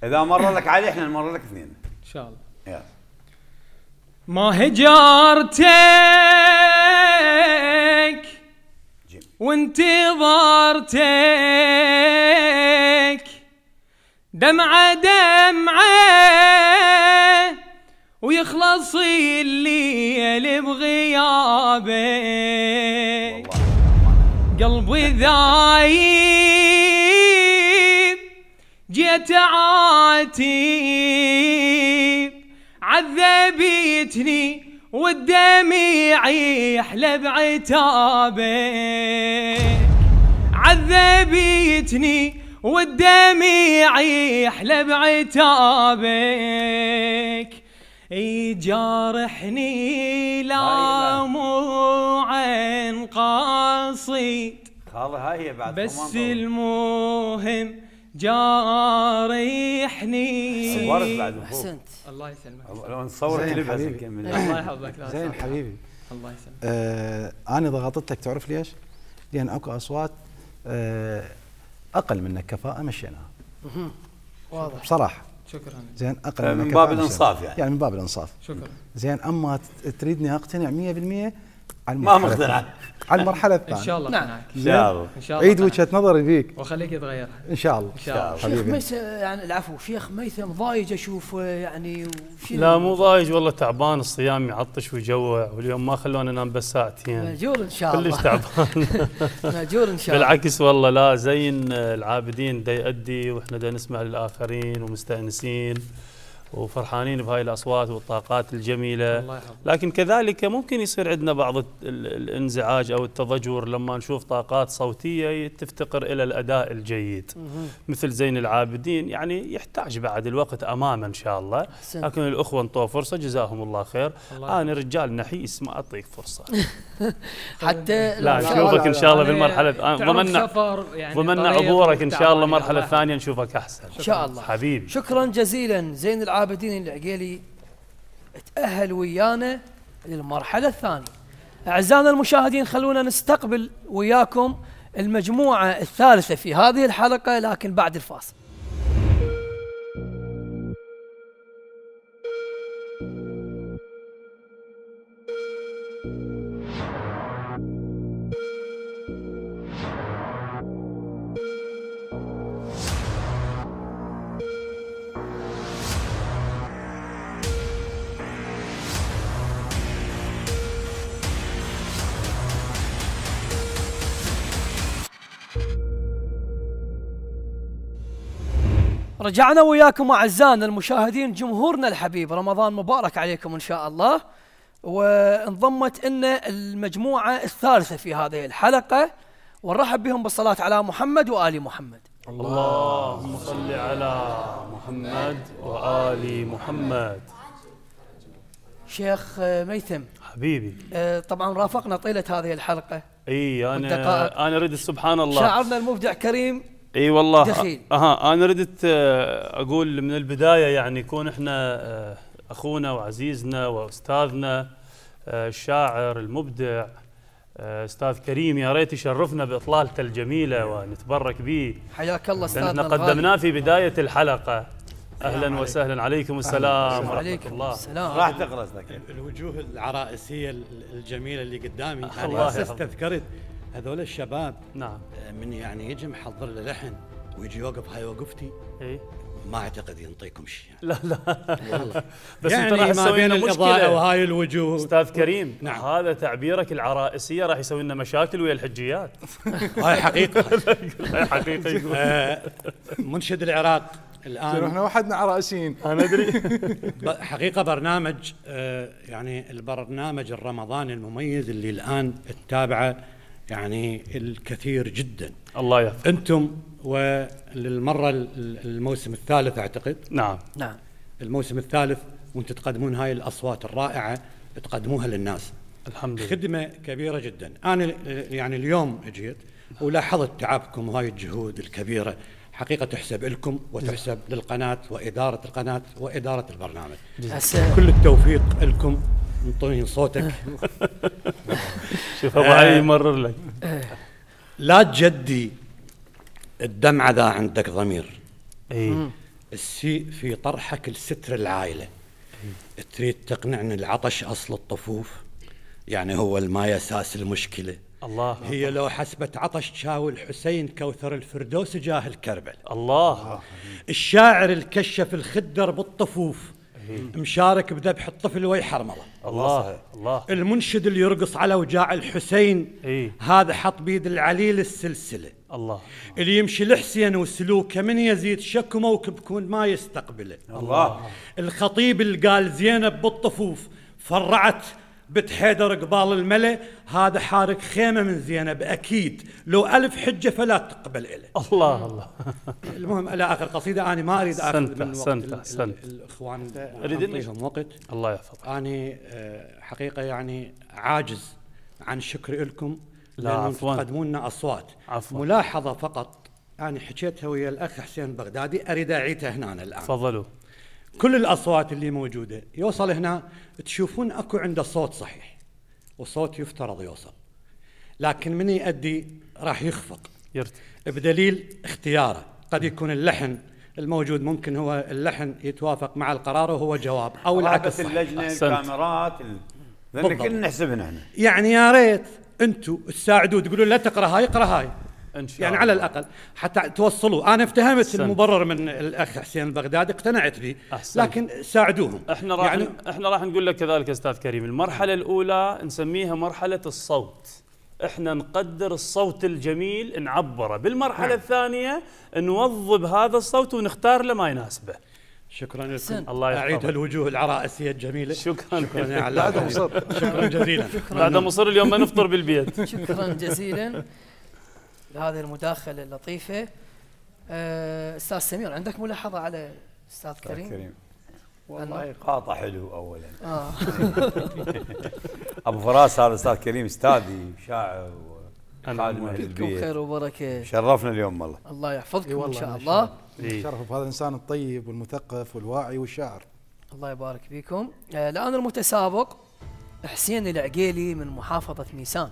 اذا مر لك علي احنا نمر لك اثنين ان شاء الله يلا ما هجرتك وانتظرتك دمعة دمعة ويخلص الليل بغيابك قلبي ذايب جيت عاتب عذبتني يحلى بعتابك عذبيتني عذبتني يحلى بعتابك اي جارحني لا مو عن قصيد بس المهم جارحني بعد احسنت الله يسلمك لو نصور كليب الله يحفظك زين حبيبي الله يسلمك آه انا ضغطتك تعرف ليش؟ لان اكو اصوات آه اقل منك كفاءه مشيناها واضح بصراحه شكرا زين اقل آه، من باب الانصاف يعني يعني من باب الانصاف شكرا زين اما تريدني اقتنع 100% ما مقتنع على المرحله الثانيه ان شاء الله نعم ان شاء الله عيد وجهه نظري فيك واخليك تغيرها ان شاء الله ان شاء الله شيخ ميثم يعني العفو شيخ ميثم ضايج اشوف يعني لا مو ضايج والله تعبان الصيام يعطش ويجوع واليوم ما خلونا ننام بس ساعتين ماجور ان شاء الله كلش تعبان ماجور ان شاء الله بالعكس والله لا زين العابدين دا يأدي واحنا دا نسمع للاخرين ومستانسين وفرحانين بهاي الاصوات والطاقات الجميله الله لكن كذلك ممكن يصير عندنا بعض الانزعاج او التضجر لما نشوف طاقات صوتيه تفتقر الى الاداء الجيد مثل زين العابدين يعني يحتاج بعد الوقت امامه ان شاء الله لكن الاخوه انطوا فرصه جزاهم الله خير انا رجال نحيس ما اعطيك فرصه حتى طيب. لا نشوفك ان شاء الله بالمرحله ضمننا ضمننا عبورك ان شاء الله المرحله الثانيه نشوفك احسن ان شاء الله حبيبي شكرا جزيلا زين العابدين العابدين العقيلي تأهل ويانا للمرحلة الثانية أعزائنا المشاهدين خلونا نستقبل وياكم المجموعة الثالثة في هذه الحلقة لكن بعد الفاصل رجعنا وياكم اعزائنا المشاهدين جمهورنا الحبيب رمضان مبارك عليكم ان شاء الله وانضمت لنا المجموعه الثالثه في هذه الحلقه ونرحب بهم بالصلاه على محمد وال محمد اللهم صل على محمد وال محمد شيخ ميثم حبيبي آه، طبعا رافقنا طيله هذه الحلقه اي انا انا اريد سبحان الله شاعرنا المبدع كريم اي والله دخيل اها انا ردت آه، اقول من البدايه يعني يكون احنا آه، اخونا وعزيزنا واستاذنا آه، الشاعر المبدع استاذ كريم يا ريت يشرفنا باطلالته الجميله نعم. ونتبرك به حياك الله استاذنا احنا قدمناه في بدايه الحلقه اهلا وسهلا عليكم السلام ورحمه الله السلام راح تغرزنا الوجوه العرائسيه الجميله اللي قدامي يعني الله يعني هذول الشباب نعم آه، من يعني يجي محضر له لحن ويجي يوقف هاي وقفتي اي ما اعتقد ينطيكم شيء يعني. لا لا والله بس يعني انت راح ما بين الاضاءه وهاي الوجوه استاذ كريم نعم. هذا تعبيرك العرائسيه راح يسوي لنا مشاكل ويا الحجيات هاي حقيقه هاي حقيقه آه، منشد العراق الان احنا وحدنا عرائسيين انا ادري حقيقه برنامج آه، يعني البرنامج الرمضاني المميز اللي الان التابعه يعني الكثير جدا الله يحفظ انتم وللمره الموسم الثالث اعتقد نعم نعم الموسم الثالث وانتم تقدمون هاي الاصوات الرائعه تقدموها للناس الحمد لله خدمه كبيره جدا انا يعني اليوم اجيت ولاحظت تعبكم وهاي الجهود الكبيره حقيقه تحسب لكم وتحسب نعم. للقناه واداره القناه واداره البرنامج كل التوفيق لكم انطوني صوتك شوف ابو علي يمرر لك لا تجدي الدمعة ذا عندك ضمير اي السيء في طرحك لستر العائلة تريد تقنعني العطش أصل الطفوف يعني هو الماي أساس المشكلة الله هي لو حسبت عطش تشاوي الحسين كوثر الفردوس جاه الكربل الله الشاعر الكشف الخدر بالطفوف مشارك بذبح الطفل ويحرمله الله الله المنشد اللي يرقص على وجاع الحسين إيه؟ هذا حط بيد العليل السلسله الله اللي يمشي لحسين وسلوكه من يزيد شك وموكب ما يستقبله الله الخطيب اللي قال زينب بالطفوف فرعت بتحيدر حيدر قبال الملا هذا حارق خيمة من زينب أكيد لو ألف حجة فلا تقبل إله الله الله المهم إلى آخر قصيدة أنا ما أريد أخذ من وقت سنت سنت الإخوان أعطيهم وقت الله يحفظك أنا آه، حقيقة يعني عاجز عن شكر لكم لا عفوا تقدموا لنا أصوات عفوا ملاحظة فقط أنا حكيتها ويا الأخ حسين بغدادي أريد أعيدها هنا الآن تفضلوا كل الاصوات اللي موجوده يوصل هنا تشوفون اكو عنده صوت صحيح وصوت يفترض يوصل لكن من يؤدي راح يخفق يرتفع بدليل اختياره قد يكون اللحن الموجود ممكن هو اللحن يتوافق مع القرار وهو جواب او العكس اللجنه أحسنت. الكاميرات لان كلنا نحسبنا احنا يعني يا ريت انتم تساعدوا تقولوا لا تقرا هاي اقرا هاي إن شاء يعني الله. على الاقل حتى توصلوا انا افتهمت أحسن. المبرر من الاخ حسين البغدادي اقتنعت به لكن ساعدوهم احنا راح يعني احنا راح نقول لك كذلك استاذ كريم المرحله الاولى نسميها مرحله الصوت احنا نقدر الصوت الجميل نعبره بالمرحله نعم. الثانيه نوظب هذا الصوت ونختار له ما يناسبه شكرا لكم سن. الله يحفظك اعيد الوجوه العرائسيه الجميله شكرا شكرا بعد مصر شكرا جزيلا بعد مصر اليوم ما نفطر بالبيت شكرا جزيلا لهذه المداخله اللطيفه آه، استاذ سمير عندك ملاحظه على استاذ كريم؟ كريم والله قاطع حلو اولا آه. ابو فراس هذا استاذ كريم استاذي شاعر خادم اهل البيت خير وبركه شرفنا اليوم والله الله يحفظكم ان شاء الله شرف هذا الانسان الطيب والمثقف والواعي والشاعر الله يبارك فيكم آه، الان المتسابق حسين العقيلي من محافظه ميسان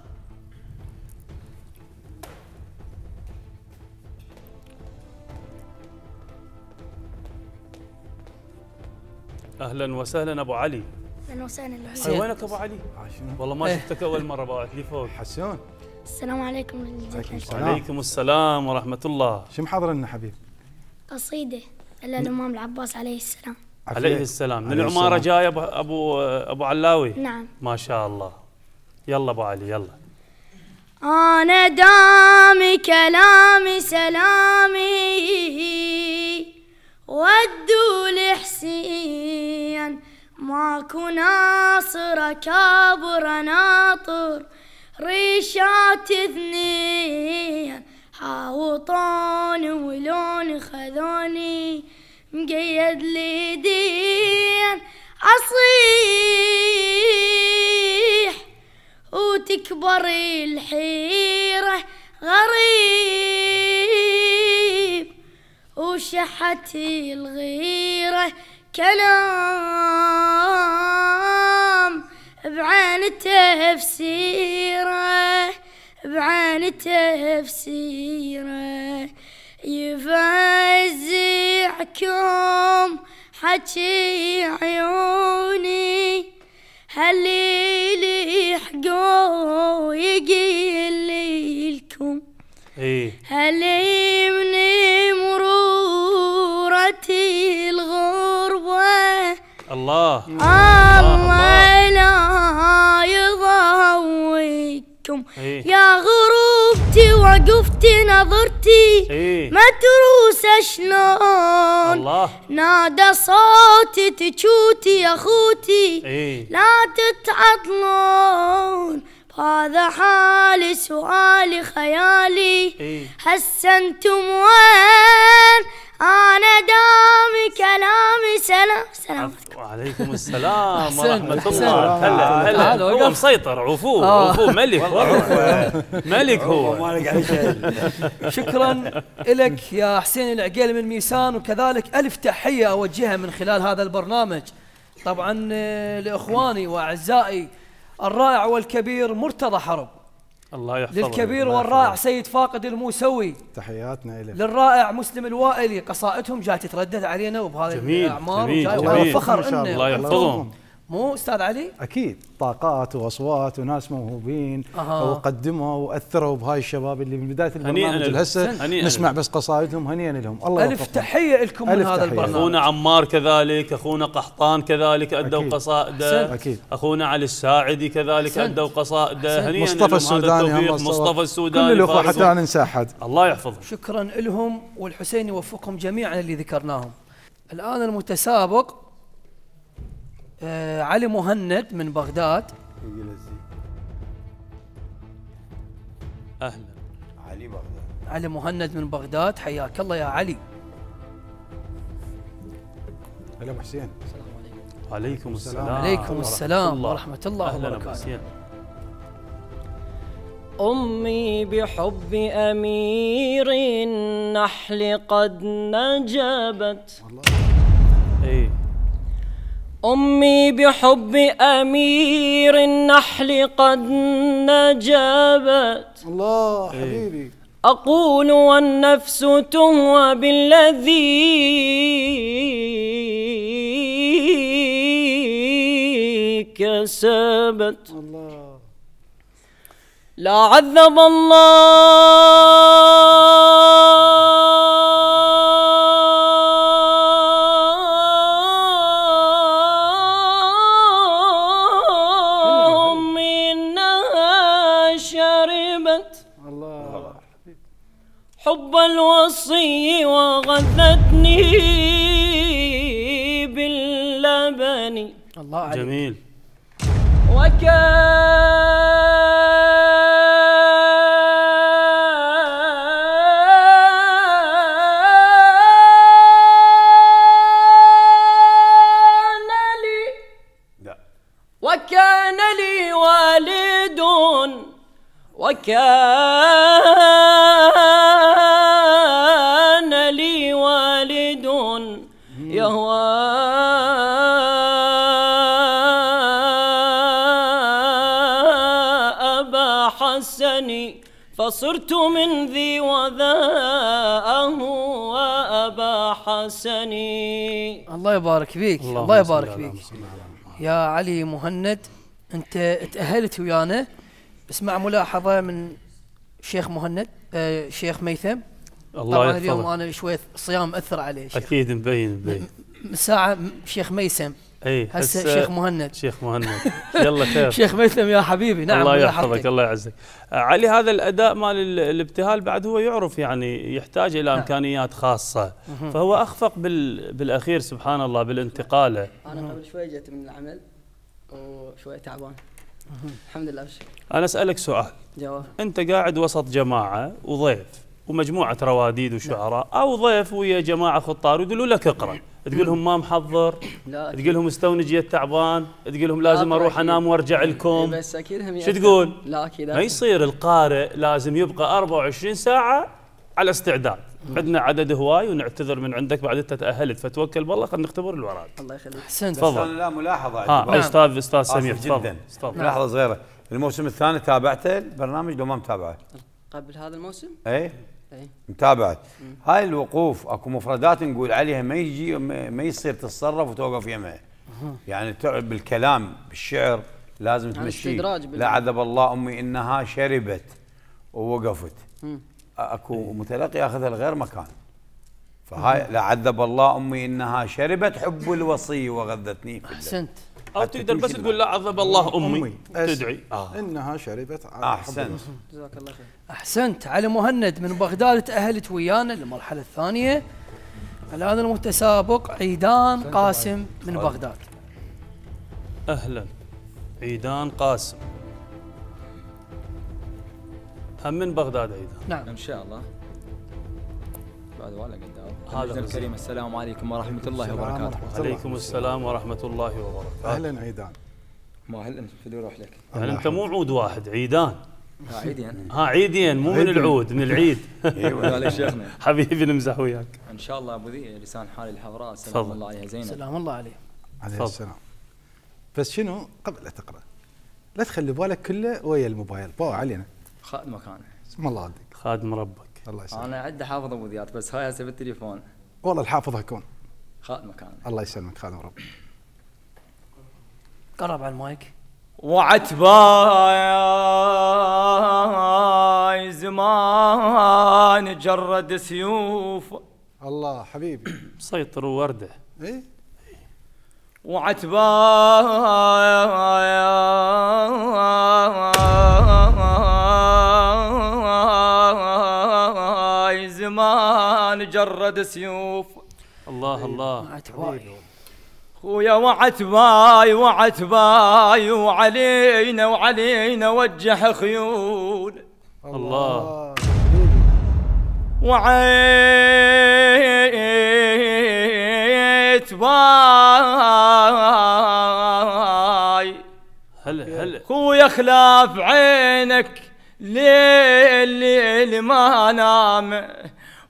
اهلا وسهلا ابو علي اهلا وسهلا حسين وينك ابو علي؟ والله ما إيه. شفتك اول مره لي فوق حسون السلام عليكم وعليكم السلام وعليكم السلام ورحمه الله شو محضر لنا حبيب؟ قصيده للامام العباس عليه السلام عليه السلام من العماره جاي ابو ابو ابو علاوي نعم ما شاء الله يلا ابو علي يلا انا دامي كلامي سلامي ودوا لحسين ماكو ناصر كابر ناطر ريشات اثنين حاوطون ولون خذوني مقيد لي دين أصيح وتكبر الحيرة غريب وشحت الغيرة كلام بعين تفسيره بعين تفسيره يفزعكم حكي عيوني هل يلحقوا يقيل لكم ايه هل من مرورتي الغربة الله الله لا يضويكم إيه؟ يا غروبتي وقفتي نظرتي إيه؟ متروسة شلون الله نادى صوتي تشوتي يا خوتي إيه؟ لا تتعطلون هذا حال سؤال خيالي إيه؟ حسنتم وين أنا دامي كلامي سلام سلام وعليكم السلام ورحمة الله هلا هلا هو مسيطر عفو آه. عفو ملك ملك هو شكرا لك يا حسين العقيل من ميسان وكذلك ألف تحية أوجهها من خلال هذا البرنامج طبعا آه، لإخواني وأعزائي الرائع والكبير مرتضى حرب الله يحفظه للكبير والرائع سيد فاقد الموسوي تحياتنا إليه للرائع مسلم الوائلي قصائدهم جاءت تتردد علينا وبهذه جميل الاعمار جميل جميل فخر الله يحفظهم مو استاذ علي؟ اكيد طاقات واصوات وناس موهوبين أه. وقدموا واثروا بهاي الشباب اللي من بدايه البرنامج لهسه نسمع بس قصائدهم هنيئا لهم الله الف وفقهم. تحيه لكم من هذا البرنامج اخونا عمار كذلك اخونا قحطان كذلك ادوا قصائده اكيد اخونا علي الساعدي كذلك ادوا قصائده هنيئا مصطفى السوداني مصطفى السوداني كل الاخوه حتى لا ننسى احد الله يحفظهم شكرا لهم والحسين يوفقهم جميعا اللي ذكرناهم الان المتسابق آه علي مهند من بغداد اهلا علي بغداد علي مهند من بغداد حياك الله يا علي هلا ابو حسين السلام عليكم وعليكم السلام عليكم السلام ورحمه الله, ورحمة الله وبركاته أمي بحب أمير النحل قد نجبت والله إيه أمي بحب أمير النحل قد نجابت الله إيه. حبيبي أقول والنفس تهوى بالذي كسبت الله لا عذب الله بالوصي وغذتني باللبن الله عليك جميل وكان لي لا. وكان لي والد وكان فصرت من ذي وذاءه وأبا حسني الله يبارك فيك الله, الله يبارك فيك يا علي مهند أنت تأهلت ويانا بس مع ملاحظة من شيخ مهند آه شيخ ميثم الله طبعا اليوم انا شويه صيام اثر عليه اكيد مبين مبين من ساعه شيخ ميثم اي هسه شيخ آه، مهند شيخ مهند يلا خير شيخ ميثم يا حبيبي نعم الله يحفظك الله يعزك آه، علي هذا الاداء مال الابتهال بعد هو يعرف يعني يحتاج الى نعم. امكانيات خاصه فهو اخفق بال بالاخير سبحان الله بالانتقاله انا قبل شوي جيت من العمل وشوي تعبان الحمد لله انا اسالك سؤال جواب انت قاعد وسط جماعه وضيف ومجموعه رواديد وشعراء نعم. او ضيف ويا جماعه خطار ويقولوا لك اقرا تقول لهم ما محضر تقول لهم استوني جيت تعبان تقول لهم لازم اروح انام وارجع لكم بس اكيد هم شو تقول؟ لا اكيد ما يصير القارئ لازم يبقى 24 ساعه على استعداد نعم. عندنا عدد هواي ونعتذر من عندك بعد انت تاهلت فتوكل بالله خلينا نختبر الوراد الله يخليك احسنت تفضل لا ملاحظه ها استاذ استاذ سميح تفضل ملاحظه صغيره الموسم الثاني تابعته البرنامج لو ما متابعه قبل هذا الموسم؟ اي إيه. متابعه هاي الوقوف اكو مفردات نقول عليها ما يجي ما يصير تتصرف وتوقف يمها يعني تعب بالكلام بالشعر لازم تمشي لا عذب الله امي انها شربت ووقفت اكو متلقي ياخذها لغير مكان فهاي لا عذب الله امي انها شربت حب الوصي وغذتني احسنت او تقدر بس تقول لا عذب الله امي, أمي. تدعي آه. انها شربت على آه، احسنت جزاك الله خير احسنت على مهند من بغداد تاهلت ويانا للمرحله الثانيه الان المتسابق عيدان قاسم من بغداد اهلا عيدان قاسم هم من بغداد عيدان نعم ان شاء الله بعد ولا قد هذا الكريم السلام عليكم ورحمة الله وبركاته عليكم السلام ورحمة الله وبركاته أهلا عيدان ما أهلا في روح لك يعني أنت مو عود واحد عيدان ها عيدين ها عيدين مو من العود من العيد ايوه شيخنا حبيبي نمزح وياك ان شاء الله ابو ذي لسان حال الحضراء سلام الله عليها زينب سلام الله عليه عليه السلام بس شنو قبل لا تقرا لا تخلي بالك كله ويا الموبايل باو علينا خادم مكانه اسم الله عليك خادم ربك الله يسلمك انا عده حافظ ابو ذيات بس هاي هسه بالتليفون والله الحافظ هكون خادم مكانك الله يسلمك خادم رب قرب على المايك وعتباي زمان جرد سيوف الله حبيبي مسيطر ورده ايه وعتباي الحيوان جرد سيوف الله الله خويا وعتباي وعتباي وعلينا وعلينا وجه خيول الله وعتباي هلا هلا خويا خلاف عينك ليل ليل ما نام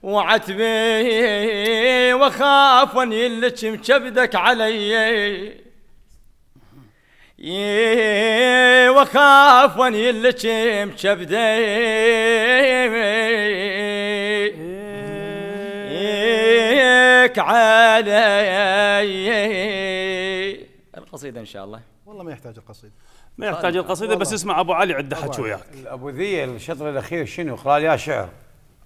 وعتبي وخاف ان يلتشم كبدك علي وخاف ان يلتشم كبدي علي القصيدة إن شاء الله والله ما يحتاج القصيدة ما يحتاج القصيدة بس اسمع أبو علي عدة حكي وياك أبو ذي الشطر الأخير شنو قال يا شعر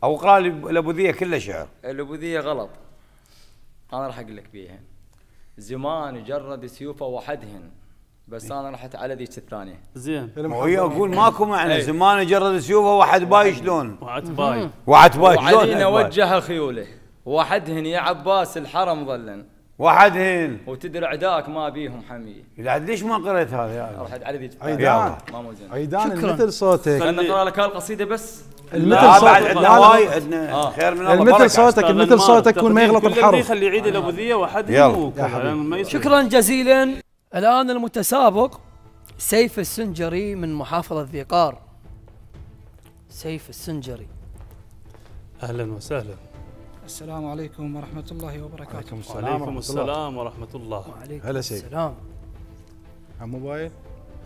او قال الابوذيه كلها شعر الابوذيه غلط انا راح اقول لك بيها زمان جرد سيوفه وحدهن بس إيه. انا رحت على ذيك الثانيه زين وهي اقول ماكو معنى إيه. زمان جرد سيوفه وحد باي شلون؟ وعتباي باي شلون؟ علينا وجه خيوله وحدهن يا عباس الحرم ظلن وحدهن وتدري عداك ما بيهم حمي بعد ليش ما قريت هذا يا رحت على ذيك عيدان ما مو زين عيدان مثل صوتك خليني اقرا لك هالقصيده بس المثل صوتك عندنا هواي عندنا خير من الله آه. المثل صوتك المثل صوتك يكون ما يغلط الحرف يخلي يعيد آه. الابو ذي يعني شكرا جزيلا الان المتسابق سيف السنجري من محافظه ذيقار سيف السنجري اهلا وسهلا السلام عليكم ورحمة الله وبركاته. وعليكم السلام, وعليكم السلام ورحمة الله. وعليكم هلا سيف. السلام. عن موبايل؟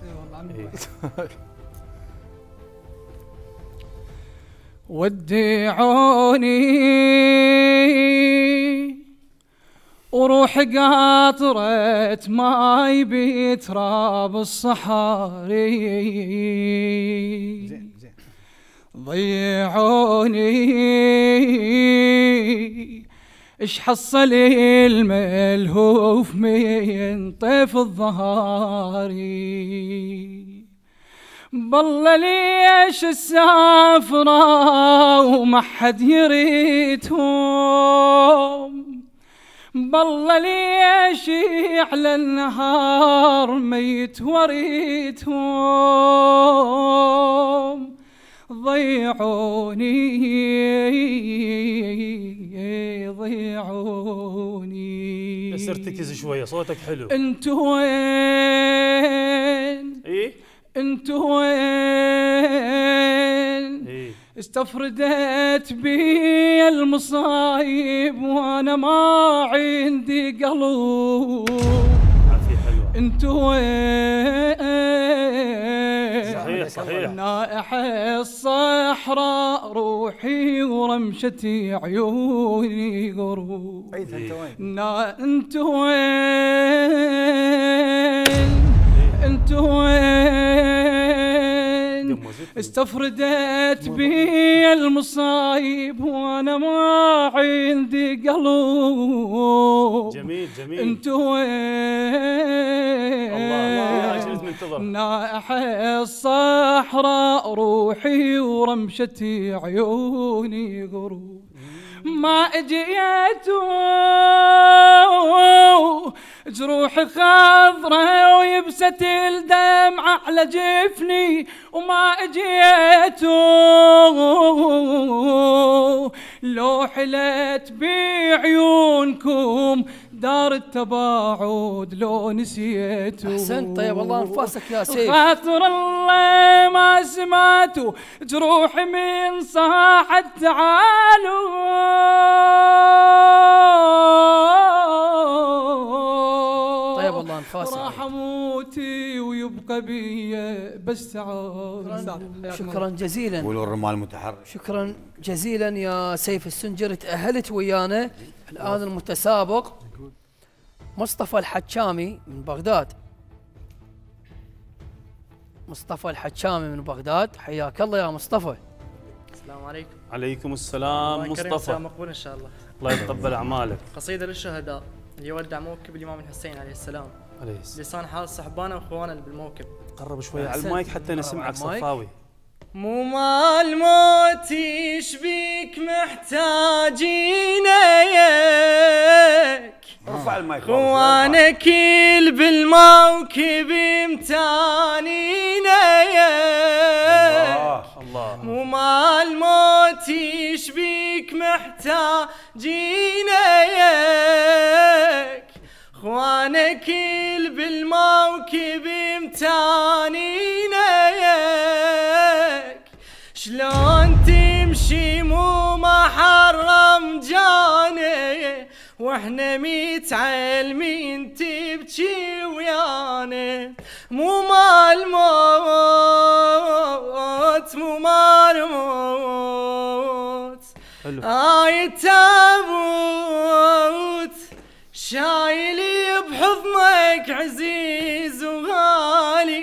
اي والله عن موبايل. إيه. ودعوني وروح قاطرة ماي بتراب الصحاري زين زين ضيعوني اش حصل الملهوف من طيف الظهاري بالله ليش السافرة وما حد يريتهم بالله ليش على النهار ميت وريتهم ضيعوني ضيعوني بس ارتكز شوية صوتك حلو انتو وين؟ ايه انتو وين إيه. استفردت بي المصايب وانا ما عندي قلوب انتو وين صحيح صحيح نائح الصحراء روحي ورمشتي عيوني غروب انت وين انت وين انت وين استفردت بي المصايب وانا ما عندي قلوب جميل جميل انت وين الله الله نائح الصحراء روحي ورمشتي عيوني غروب ما اجيت جروح خضرة ويبست الدمع على جفني وما اجيت لو حلت بعيونكم دار التباعد لو نسيته احسنت طيب والله انفاسك يا سيف خاطر الله ما سمعته جروحي من صاحت تعالوا طيب والله انفاسك راح اموتي ويبقى بي بس تعال شكرا جزيلا قولوا الرمال المتحرك شكرا جزيلا يا سيف السنجر تاهلت ويانا الآن المتسابق مصطفى الحكامي من بغداد مصطفى الحكامي من بغداد حياك الله يا مصطفى السلام عليكم عليكم السلام مصطفى الله مقبول ان شاء الله الله يتقبل اعمالك قصيده للشهداء اللي يودع موكب الامام الحسين عليه السلام عليه السلام لسان حال صحبانا واخوانا بالموكب قرب شوي على المايك حتى نسمعك صفاوي مو مال موت يشبيك محتاجينك ارفع المايك وانا كيل بالموكب امتانينك الله مو مال موت يشبيك محتاجينك خوانك بالموكب امتانينك واحنا متعلمين تبكي ويانا مو مال موت مو مال موت اي تابوت شايلي بحضنك عزيز وغالي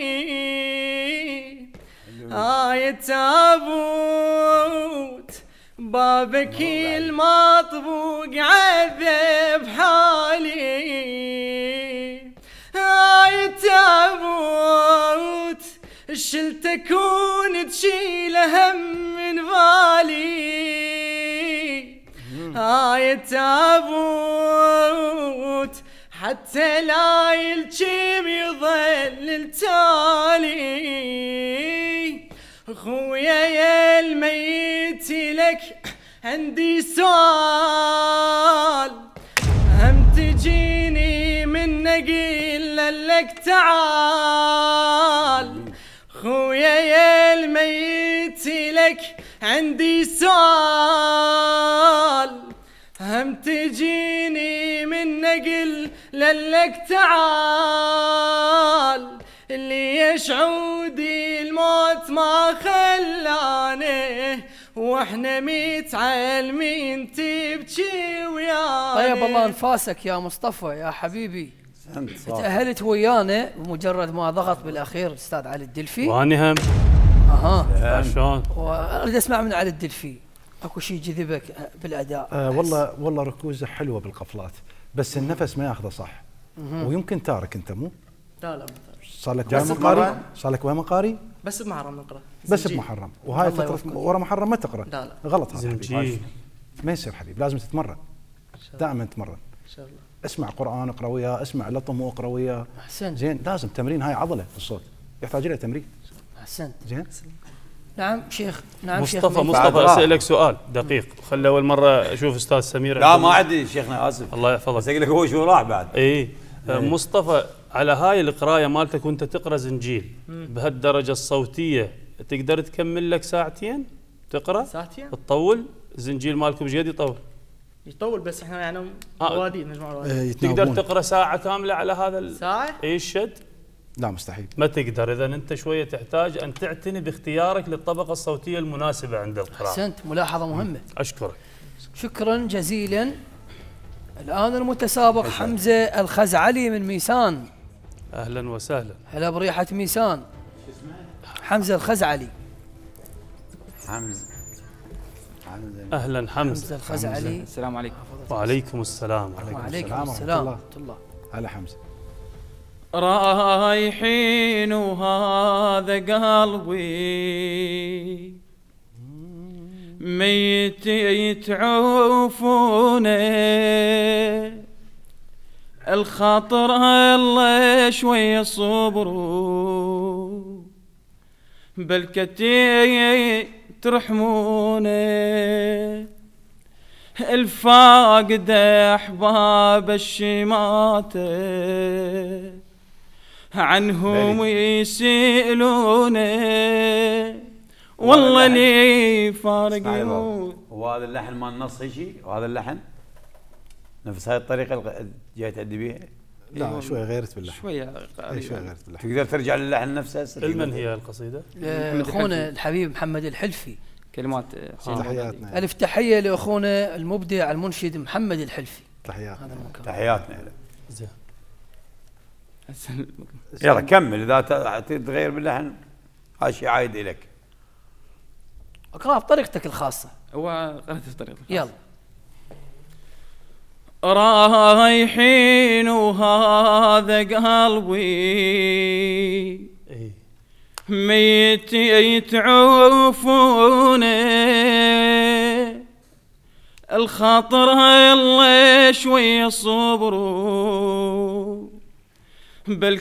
اي تابوت بابك المطبوق عذب حالي هاي التابوت شلت اكون تشيل هم من بالي هاي التابوت حتى لا يلجم يظل التالي خويا يا الميت لك عندي سؤال هم تجيني من نقيل لك تعال خويا يا الميت لك عندي سؤال هم تجيني من نقل لك تعال اللي يشعودي الموت ما خلاني واحنا متعلمين تبكي وياي طيب الله انفاسك يا مصطفى يا حبيبي تأهلت ويانا بمجرد ما ضغط بالاخير استاذ علي الدلفي واني هم اها شلون اريد اسمع من علي الدلفي اكو شيء جذبك آه، بالاداء آه والله والله ركوزه حلوه بالقفلات بس النفس ما ياخذه صح ويمكن تارك انت مو؟ لا لا صار لك وين مقاري؟ صار لك وين مقاري؟ بس بمحرم نقرا بس بمحرم وهاي فتره ورا محرم ما تقرا لا لا غلط هذا حبيبي ما يصير حبيبي لازم تتمرن دائما تتمرن ان شاء الله اسمع قران اقرا وياه اسمع لطم واقرا وياه احسنت زين لازم تمرين هاي عضله في الصوت يحتاج الى تمرين احسنت زين نعم شيخ نعم مصطفى شيخ مصطفى اسالك سؤال دقيق خلي اول مره اشوف استاذ سمير لا ما عندي شيخنا اسف الله يحفظك بس اقول لك هو شو راح بعد اي إيه. مصطفى على هاي القرايه مالتك وانت تقرا زنجيل بهالدرجه الصوتيه تقدر تكمل لك ساعتين تقرا ساعتين تطول زنجيل مالكم ايش يطول؟ يطول بس احنا يعني روادي آه. مجموعه روادي إيه، تقدر تقرا ساعه كامله على هذا ال... ساعه؟ اي الشد؟ لا مستحيل ما تقدر اذا انت شويه تحتاج ان تعتني باختيارك للطبقه الصوتيه المناسبه عند القراءه احسنت ملاحظه مهمه اشكرك شكرا جزيلا الان المتسابق حمزه الخزعلي من ميسان اهلا وسهلا هلا بريحه ميسان حمزه الخزعلي حمزه حمزه اهلا حمزه حمزه الخزعلي السلام عليكم وعليكم السلام وعليكم السلام ورحمه الله هلا حمزه رايحين وهذا قلبي ميت يتعوفونه الخاطر الله شوية صبر بلكتي ترحموني الفاقد احباب الشماته عنهم يسالوني والله لي فارق وهذا اللحن مال نص هيجي وهذا اللحن نفس هاي الطريقه اللي جاي تأدي بها؟ لا إيه، شوي غيرت باللحن شويه شوي إيه، غيرت باللحن تقدر ترجع للحن نفسه لمن هي القصيده؟ إيه، اخونا الحبيب محمد الحلفي كلمات آه، آه، تحياتنا الف تحيه لاخونا المبدع المنشد محمد الحلفي تحياتنا تحياتنا له زين يلا كمل اذا تغير باللحن هذا شيء عايد لك اقرا بطريقتك الخاصه هو قرأت بطريقتك يلا رايحين وهذا قلبي إيه. ميت يتعوفوني الخاطر هاي شوي صبروا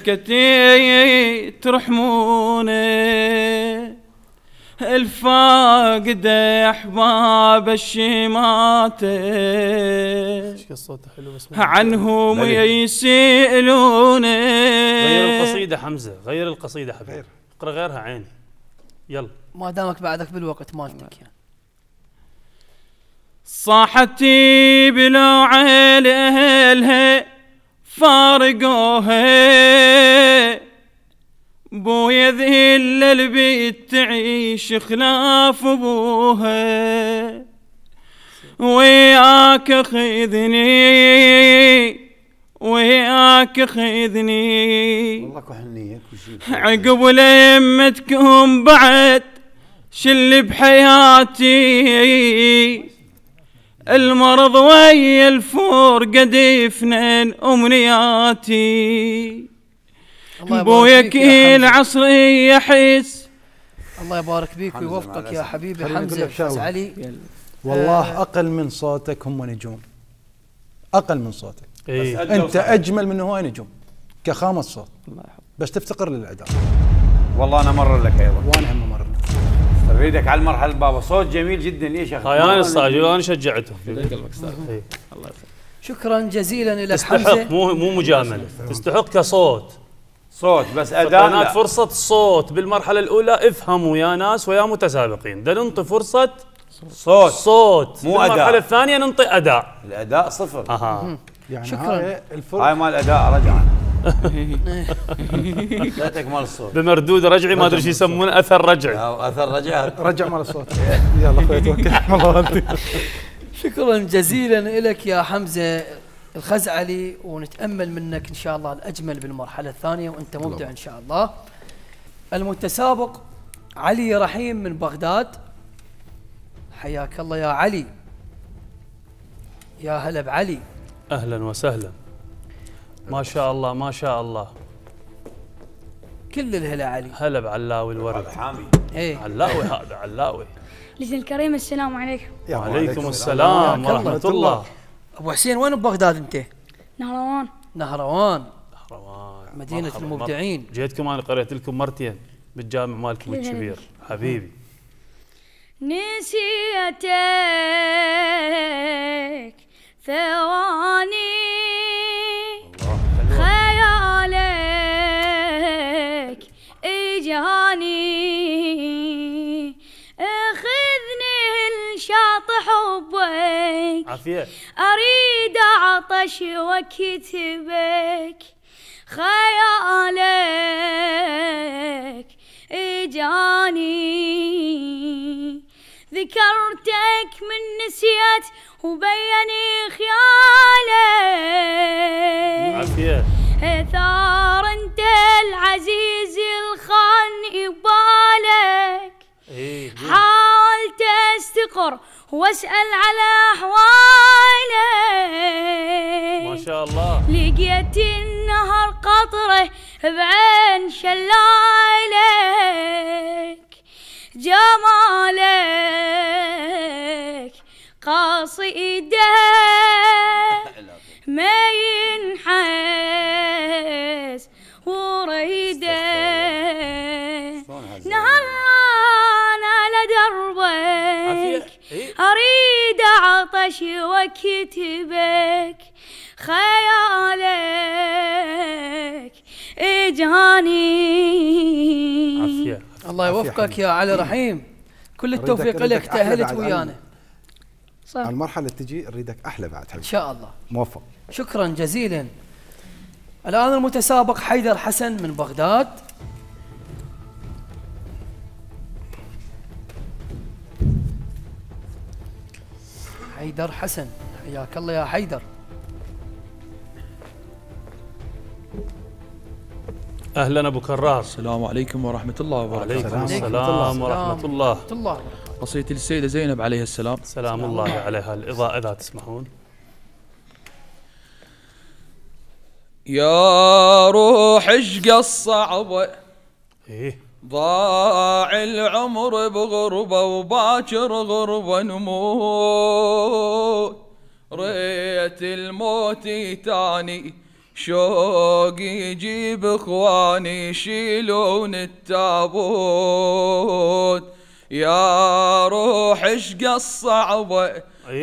كتير ترحموني الفاقد احباب الشماتة حلو بس عنهم يسالوني غير القصيدة حمزة غير القصيدة حبيبي اقرا غيرها عيني يلا ما دامك بعدك بالوقت مالتك يعني صاحتي بلا عيل اهلها فارقوها بويا ذهل البيت تعيش خلاف ابوها وياك خذني وياك خذني عقب لما تكون بعد شل بحياتي المرض ويا الفور قد يفنن امنياتي بويك العصري يحس الله يبارك بيك ويوفقك يا حبيبي حمزه فاز علي والله آه. اقل من صوتك هم نجوم اقل من صوتك إيه؟ انت اجمل من هواي نجوم كخامه صوت الله يحفظك بس تفتقر للاداء والله انا مرر لك ايضا وانا هم مرر لك اريدك على المرحله بابا صوت جميل جدا ليش يا اخي انا انا شجعته الله يخليك شكرا جزيلا لك حمزه تستحق مو مو مجامله تستحق كصوت صوت بس اداء فقناه فرصه صوت بالمرحله الاولى افهموا يا ناس ويا متسابقين بدنا ننطي فرصه صوت صوت مو اداء بالمرحله الثانيه ننطي اداء الاداء صفر اها يعني شكرا هاي هاي مال اداء رجعا ذاتك مال الصوت بمردود رجعي ما ادري ايش يسمون اثر رجعي اثر رجعي رجع مال الصوت يلا اخوي توكل الله شكرا جزيلا لك يا حمزه الخزعلي ونتامل منك ان شاء الله الاجمل بالمرحله الثانيه وانت مبدع ان شاء الله المتسابق علي رحيم من بغداد حياك الله يا علي يا هلا بعلي اهلا وسهلا ما شاء الله ما شاء الله كل الهلا علي هلا بعلاوي الورد حامي ايه علاوي هذا علاوي لجنة الكريم السلام عليكم وعليكم السلام ورحمة الله. ابو حسين وين ببغداد انت؟ نهروان نهروان نهروان مدينة المبدعين جيتكم انا قريت لكم مرتين بالجامع مالكم الكبير حبيبي نسيتك ثواني خيالك اجاني حبك عافية أريد عطش وكتبك خيالك إجاني ذكرتك من نسيت وبيني خيالك عافية اثار انت العزيز الخان يبالك إيه، حاولت استقر واسأل على أحوالي ما شاء الله لقيت النهر قطره بعين شلالك جمالك قصيده ما ينحس وريده عطش وكتبك خيالك اجاني الله يوفقك يا علي رحيم كل التوفيق لك تأهلت ويانا صح. المرحلة اللي تجي نريدك أحلى بعدها إن شاء الله موفق شكرا جزيلا الآن المتسابق حيدر حسن من بغداد حيدر حسن حياك الله يا حيدر اهلا ابو كراس السلام عليكم ورحمه الله وبركاته وعليكم السلام ورحمه الله ورحمه الله للسيده زينب عليها السلام سلام الله عليها الاضاءه اذا تسمحون يا روح اشقى الصعبة ايه ضاع العمر بغربة وباكر غربة نموت ريت الموت تاني شوق يجيب اخواني يشيلون التابوت يا روح اش الصعبة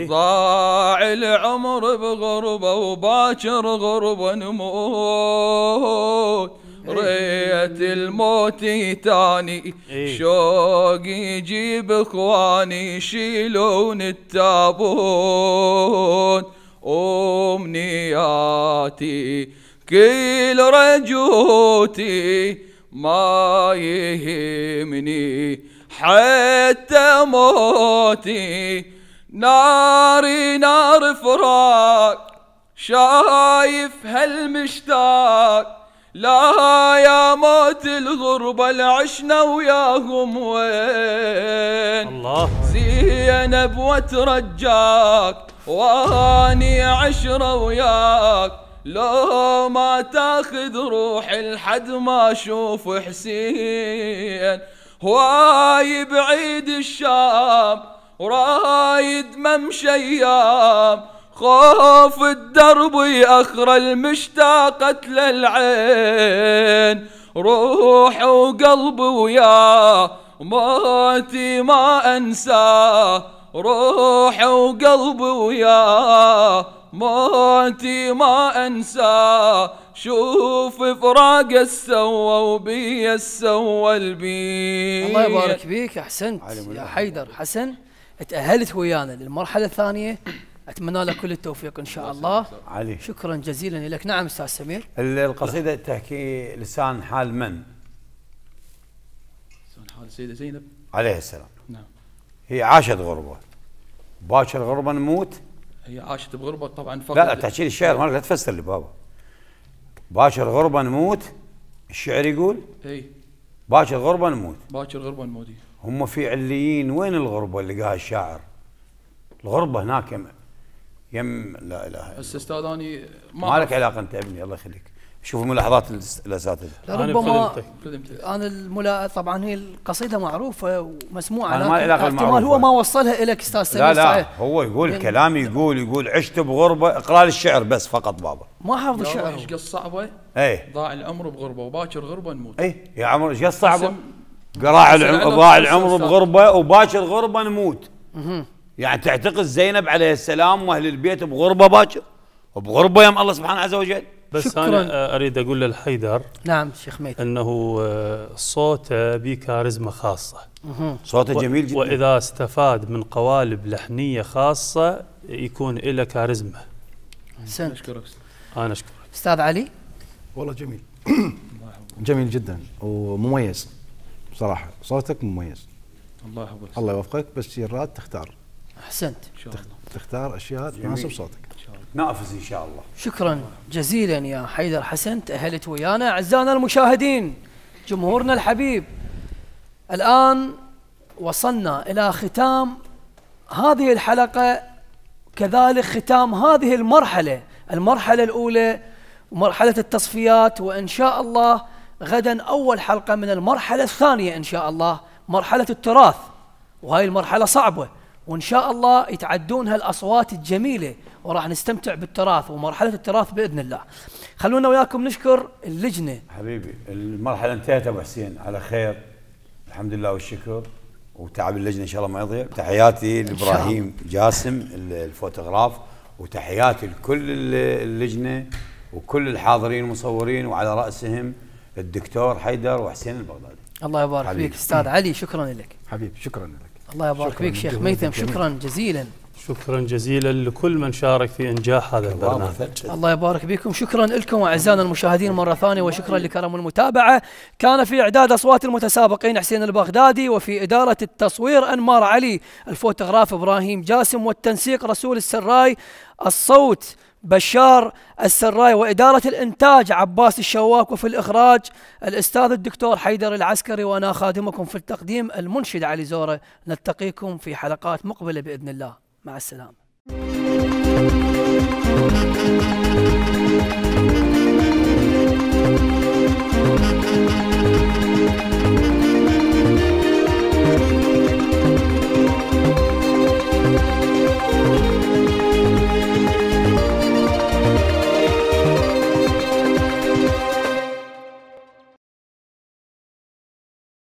ضاع العمر بغربة وباكر غربة نموت ريت الموت تاني إيه. شوق يجيب اخواني يشيلون التابون امنياتي كل رجوتي ما يهمني حتى موتي ناري نار فراق شايف هالمشتاق لا يا موت الغربة العشنا وياهم وين الله زينب وترجاك واني عشرة وياك لو ما تاخذ روحي لحد ما اشوف حسين هواي بعيد الشام ورايد ممشي ايام خوف الدرب يأخر المشتاقة للعين روح وقلبي ويا موتي ما أنساه روح وقلبي ويا موتي ما أنساه شوف فراق السوى وبي السوى البي الله يبارك بيك أحسنت يا حيدر حسن تأهلت ويانا للمرحلة الثانية اتمنى لك كل التوفيق ان شاء الله علي شكرا جزيلا لك نعم استاذ سمير القصيده تحكي لسان حال من لسان حال السيده زينب عليها السلام نعم هي عاشت غربه باكر غربه نموت هي عاشت بغربه طبعا فقط لا لا تحكي لي الشعر ما لا تفسر لي بابا باكر غربه نموت الشعر يقول اي باكر غربه نموت باكر غربه نموت هم في عليين وين الغربه اللي قاها الشاعر الغربه هناك يم لا اله الا بس استاذ اني ما, ما لك علاقه انت ابني الله يخليك شوف ملاحظات الاساتذه ربما انا الملا طبعا هي القصيده معروفه ومسموعه انا ما علاقه احتمال هو ما وصلها لك استاذ سمير لا لا صحيح. هو يقول يعني كلام يقول يقول عشت بغربه اقرا لي الشعر بس فقط بابا ما حافظ الشعر ايش قص صعبه ايه ضاع العمر بغربه وباكر غربه نموت ايه يا عمر ايش قص صعبه قراع العمر ضاع العمر بغربه وباكر غربه نموت يعني تعتقد زينب عليه السلام واهل البيت بغربه باكر وبغربه يم الله سبحانه عز وجل بس شكرا. انا اريد اقول للحيدر نعم شيخ ميت انه آه، صوته بكاريزما كاريزما خاصه صوته جميل جدا واذا استفاد من قوالب لحنيه خاصه يكون له كاريزما احسنت اشكرك انا اشكرك استاذ علي والله جميل جميل جدا ومميز بصراحه صوتك مميز الله يحفظك الله يوفقك بس سيرات تختار احسنت تختار اشياء تناسب صوتك نافذ ان شاء الله شكرا جزيلا يا حيدر حسن تاهلت ويانا اعزائنا المشاهدين جمهورنا الحبيب الان وصلنا الى ختام هذه الحلقه كذلك ختام هذه المرحله المرحله الاولى مرحله التصفيات وان شاء الله غدا اول حلقه من المرحله الثانيه ان شاء الله مرحله التراث وهي المرحله صعبه وإن شاء الله يتعدون هالأصوات الجميلة وراح نستمتع بالتراث ومرحلة التراث بإذن الله خلونا وياكم نشكر اللجنة حبيبي المرحلة انتهت أبو حسين على خير الحمد لله والشكر وتعب اللجنة إن شاء الله ما يضيع تحياتي لإبراهيم جاسم الفوتوغراف وتحياتي لكل اللجنة وكل الحاضرين المصورين وعلى رأسهم الدكتور حيدر وحسين البغدادي الله يبارك فيك استاذ علي شكرا لك حبيبي شكرا لك الله يبارك فيك شيخ ميثم شكرا جزيلا شكرا جزيلا لكل من شارك في انجاح هذا البرنامج الله يبارك بكم شكرا لكم اعزائنا المشاهدين مره ثانيه وشكرا لكرم المتابعه كان في اعداد اصوات المتسابقين حسين البغدادي وفي اداره التصوير انمار علي الفوتوغراف ابراهيم جاسم والتنسيق رسول السراي الصوت بشار السراي وإدارة الإنتاج عباس الشواك وفي الإخراج الأستاذ الدكتور حيدر العسكري وأنا خادمكم في التقديم المنشد علي زورة نلتقيكم في حلقات مقبلة بإذن الله مع السلامة Thank you.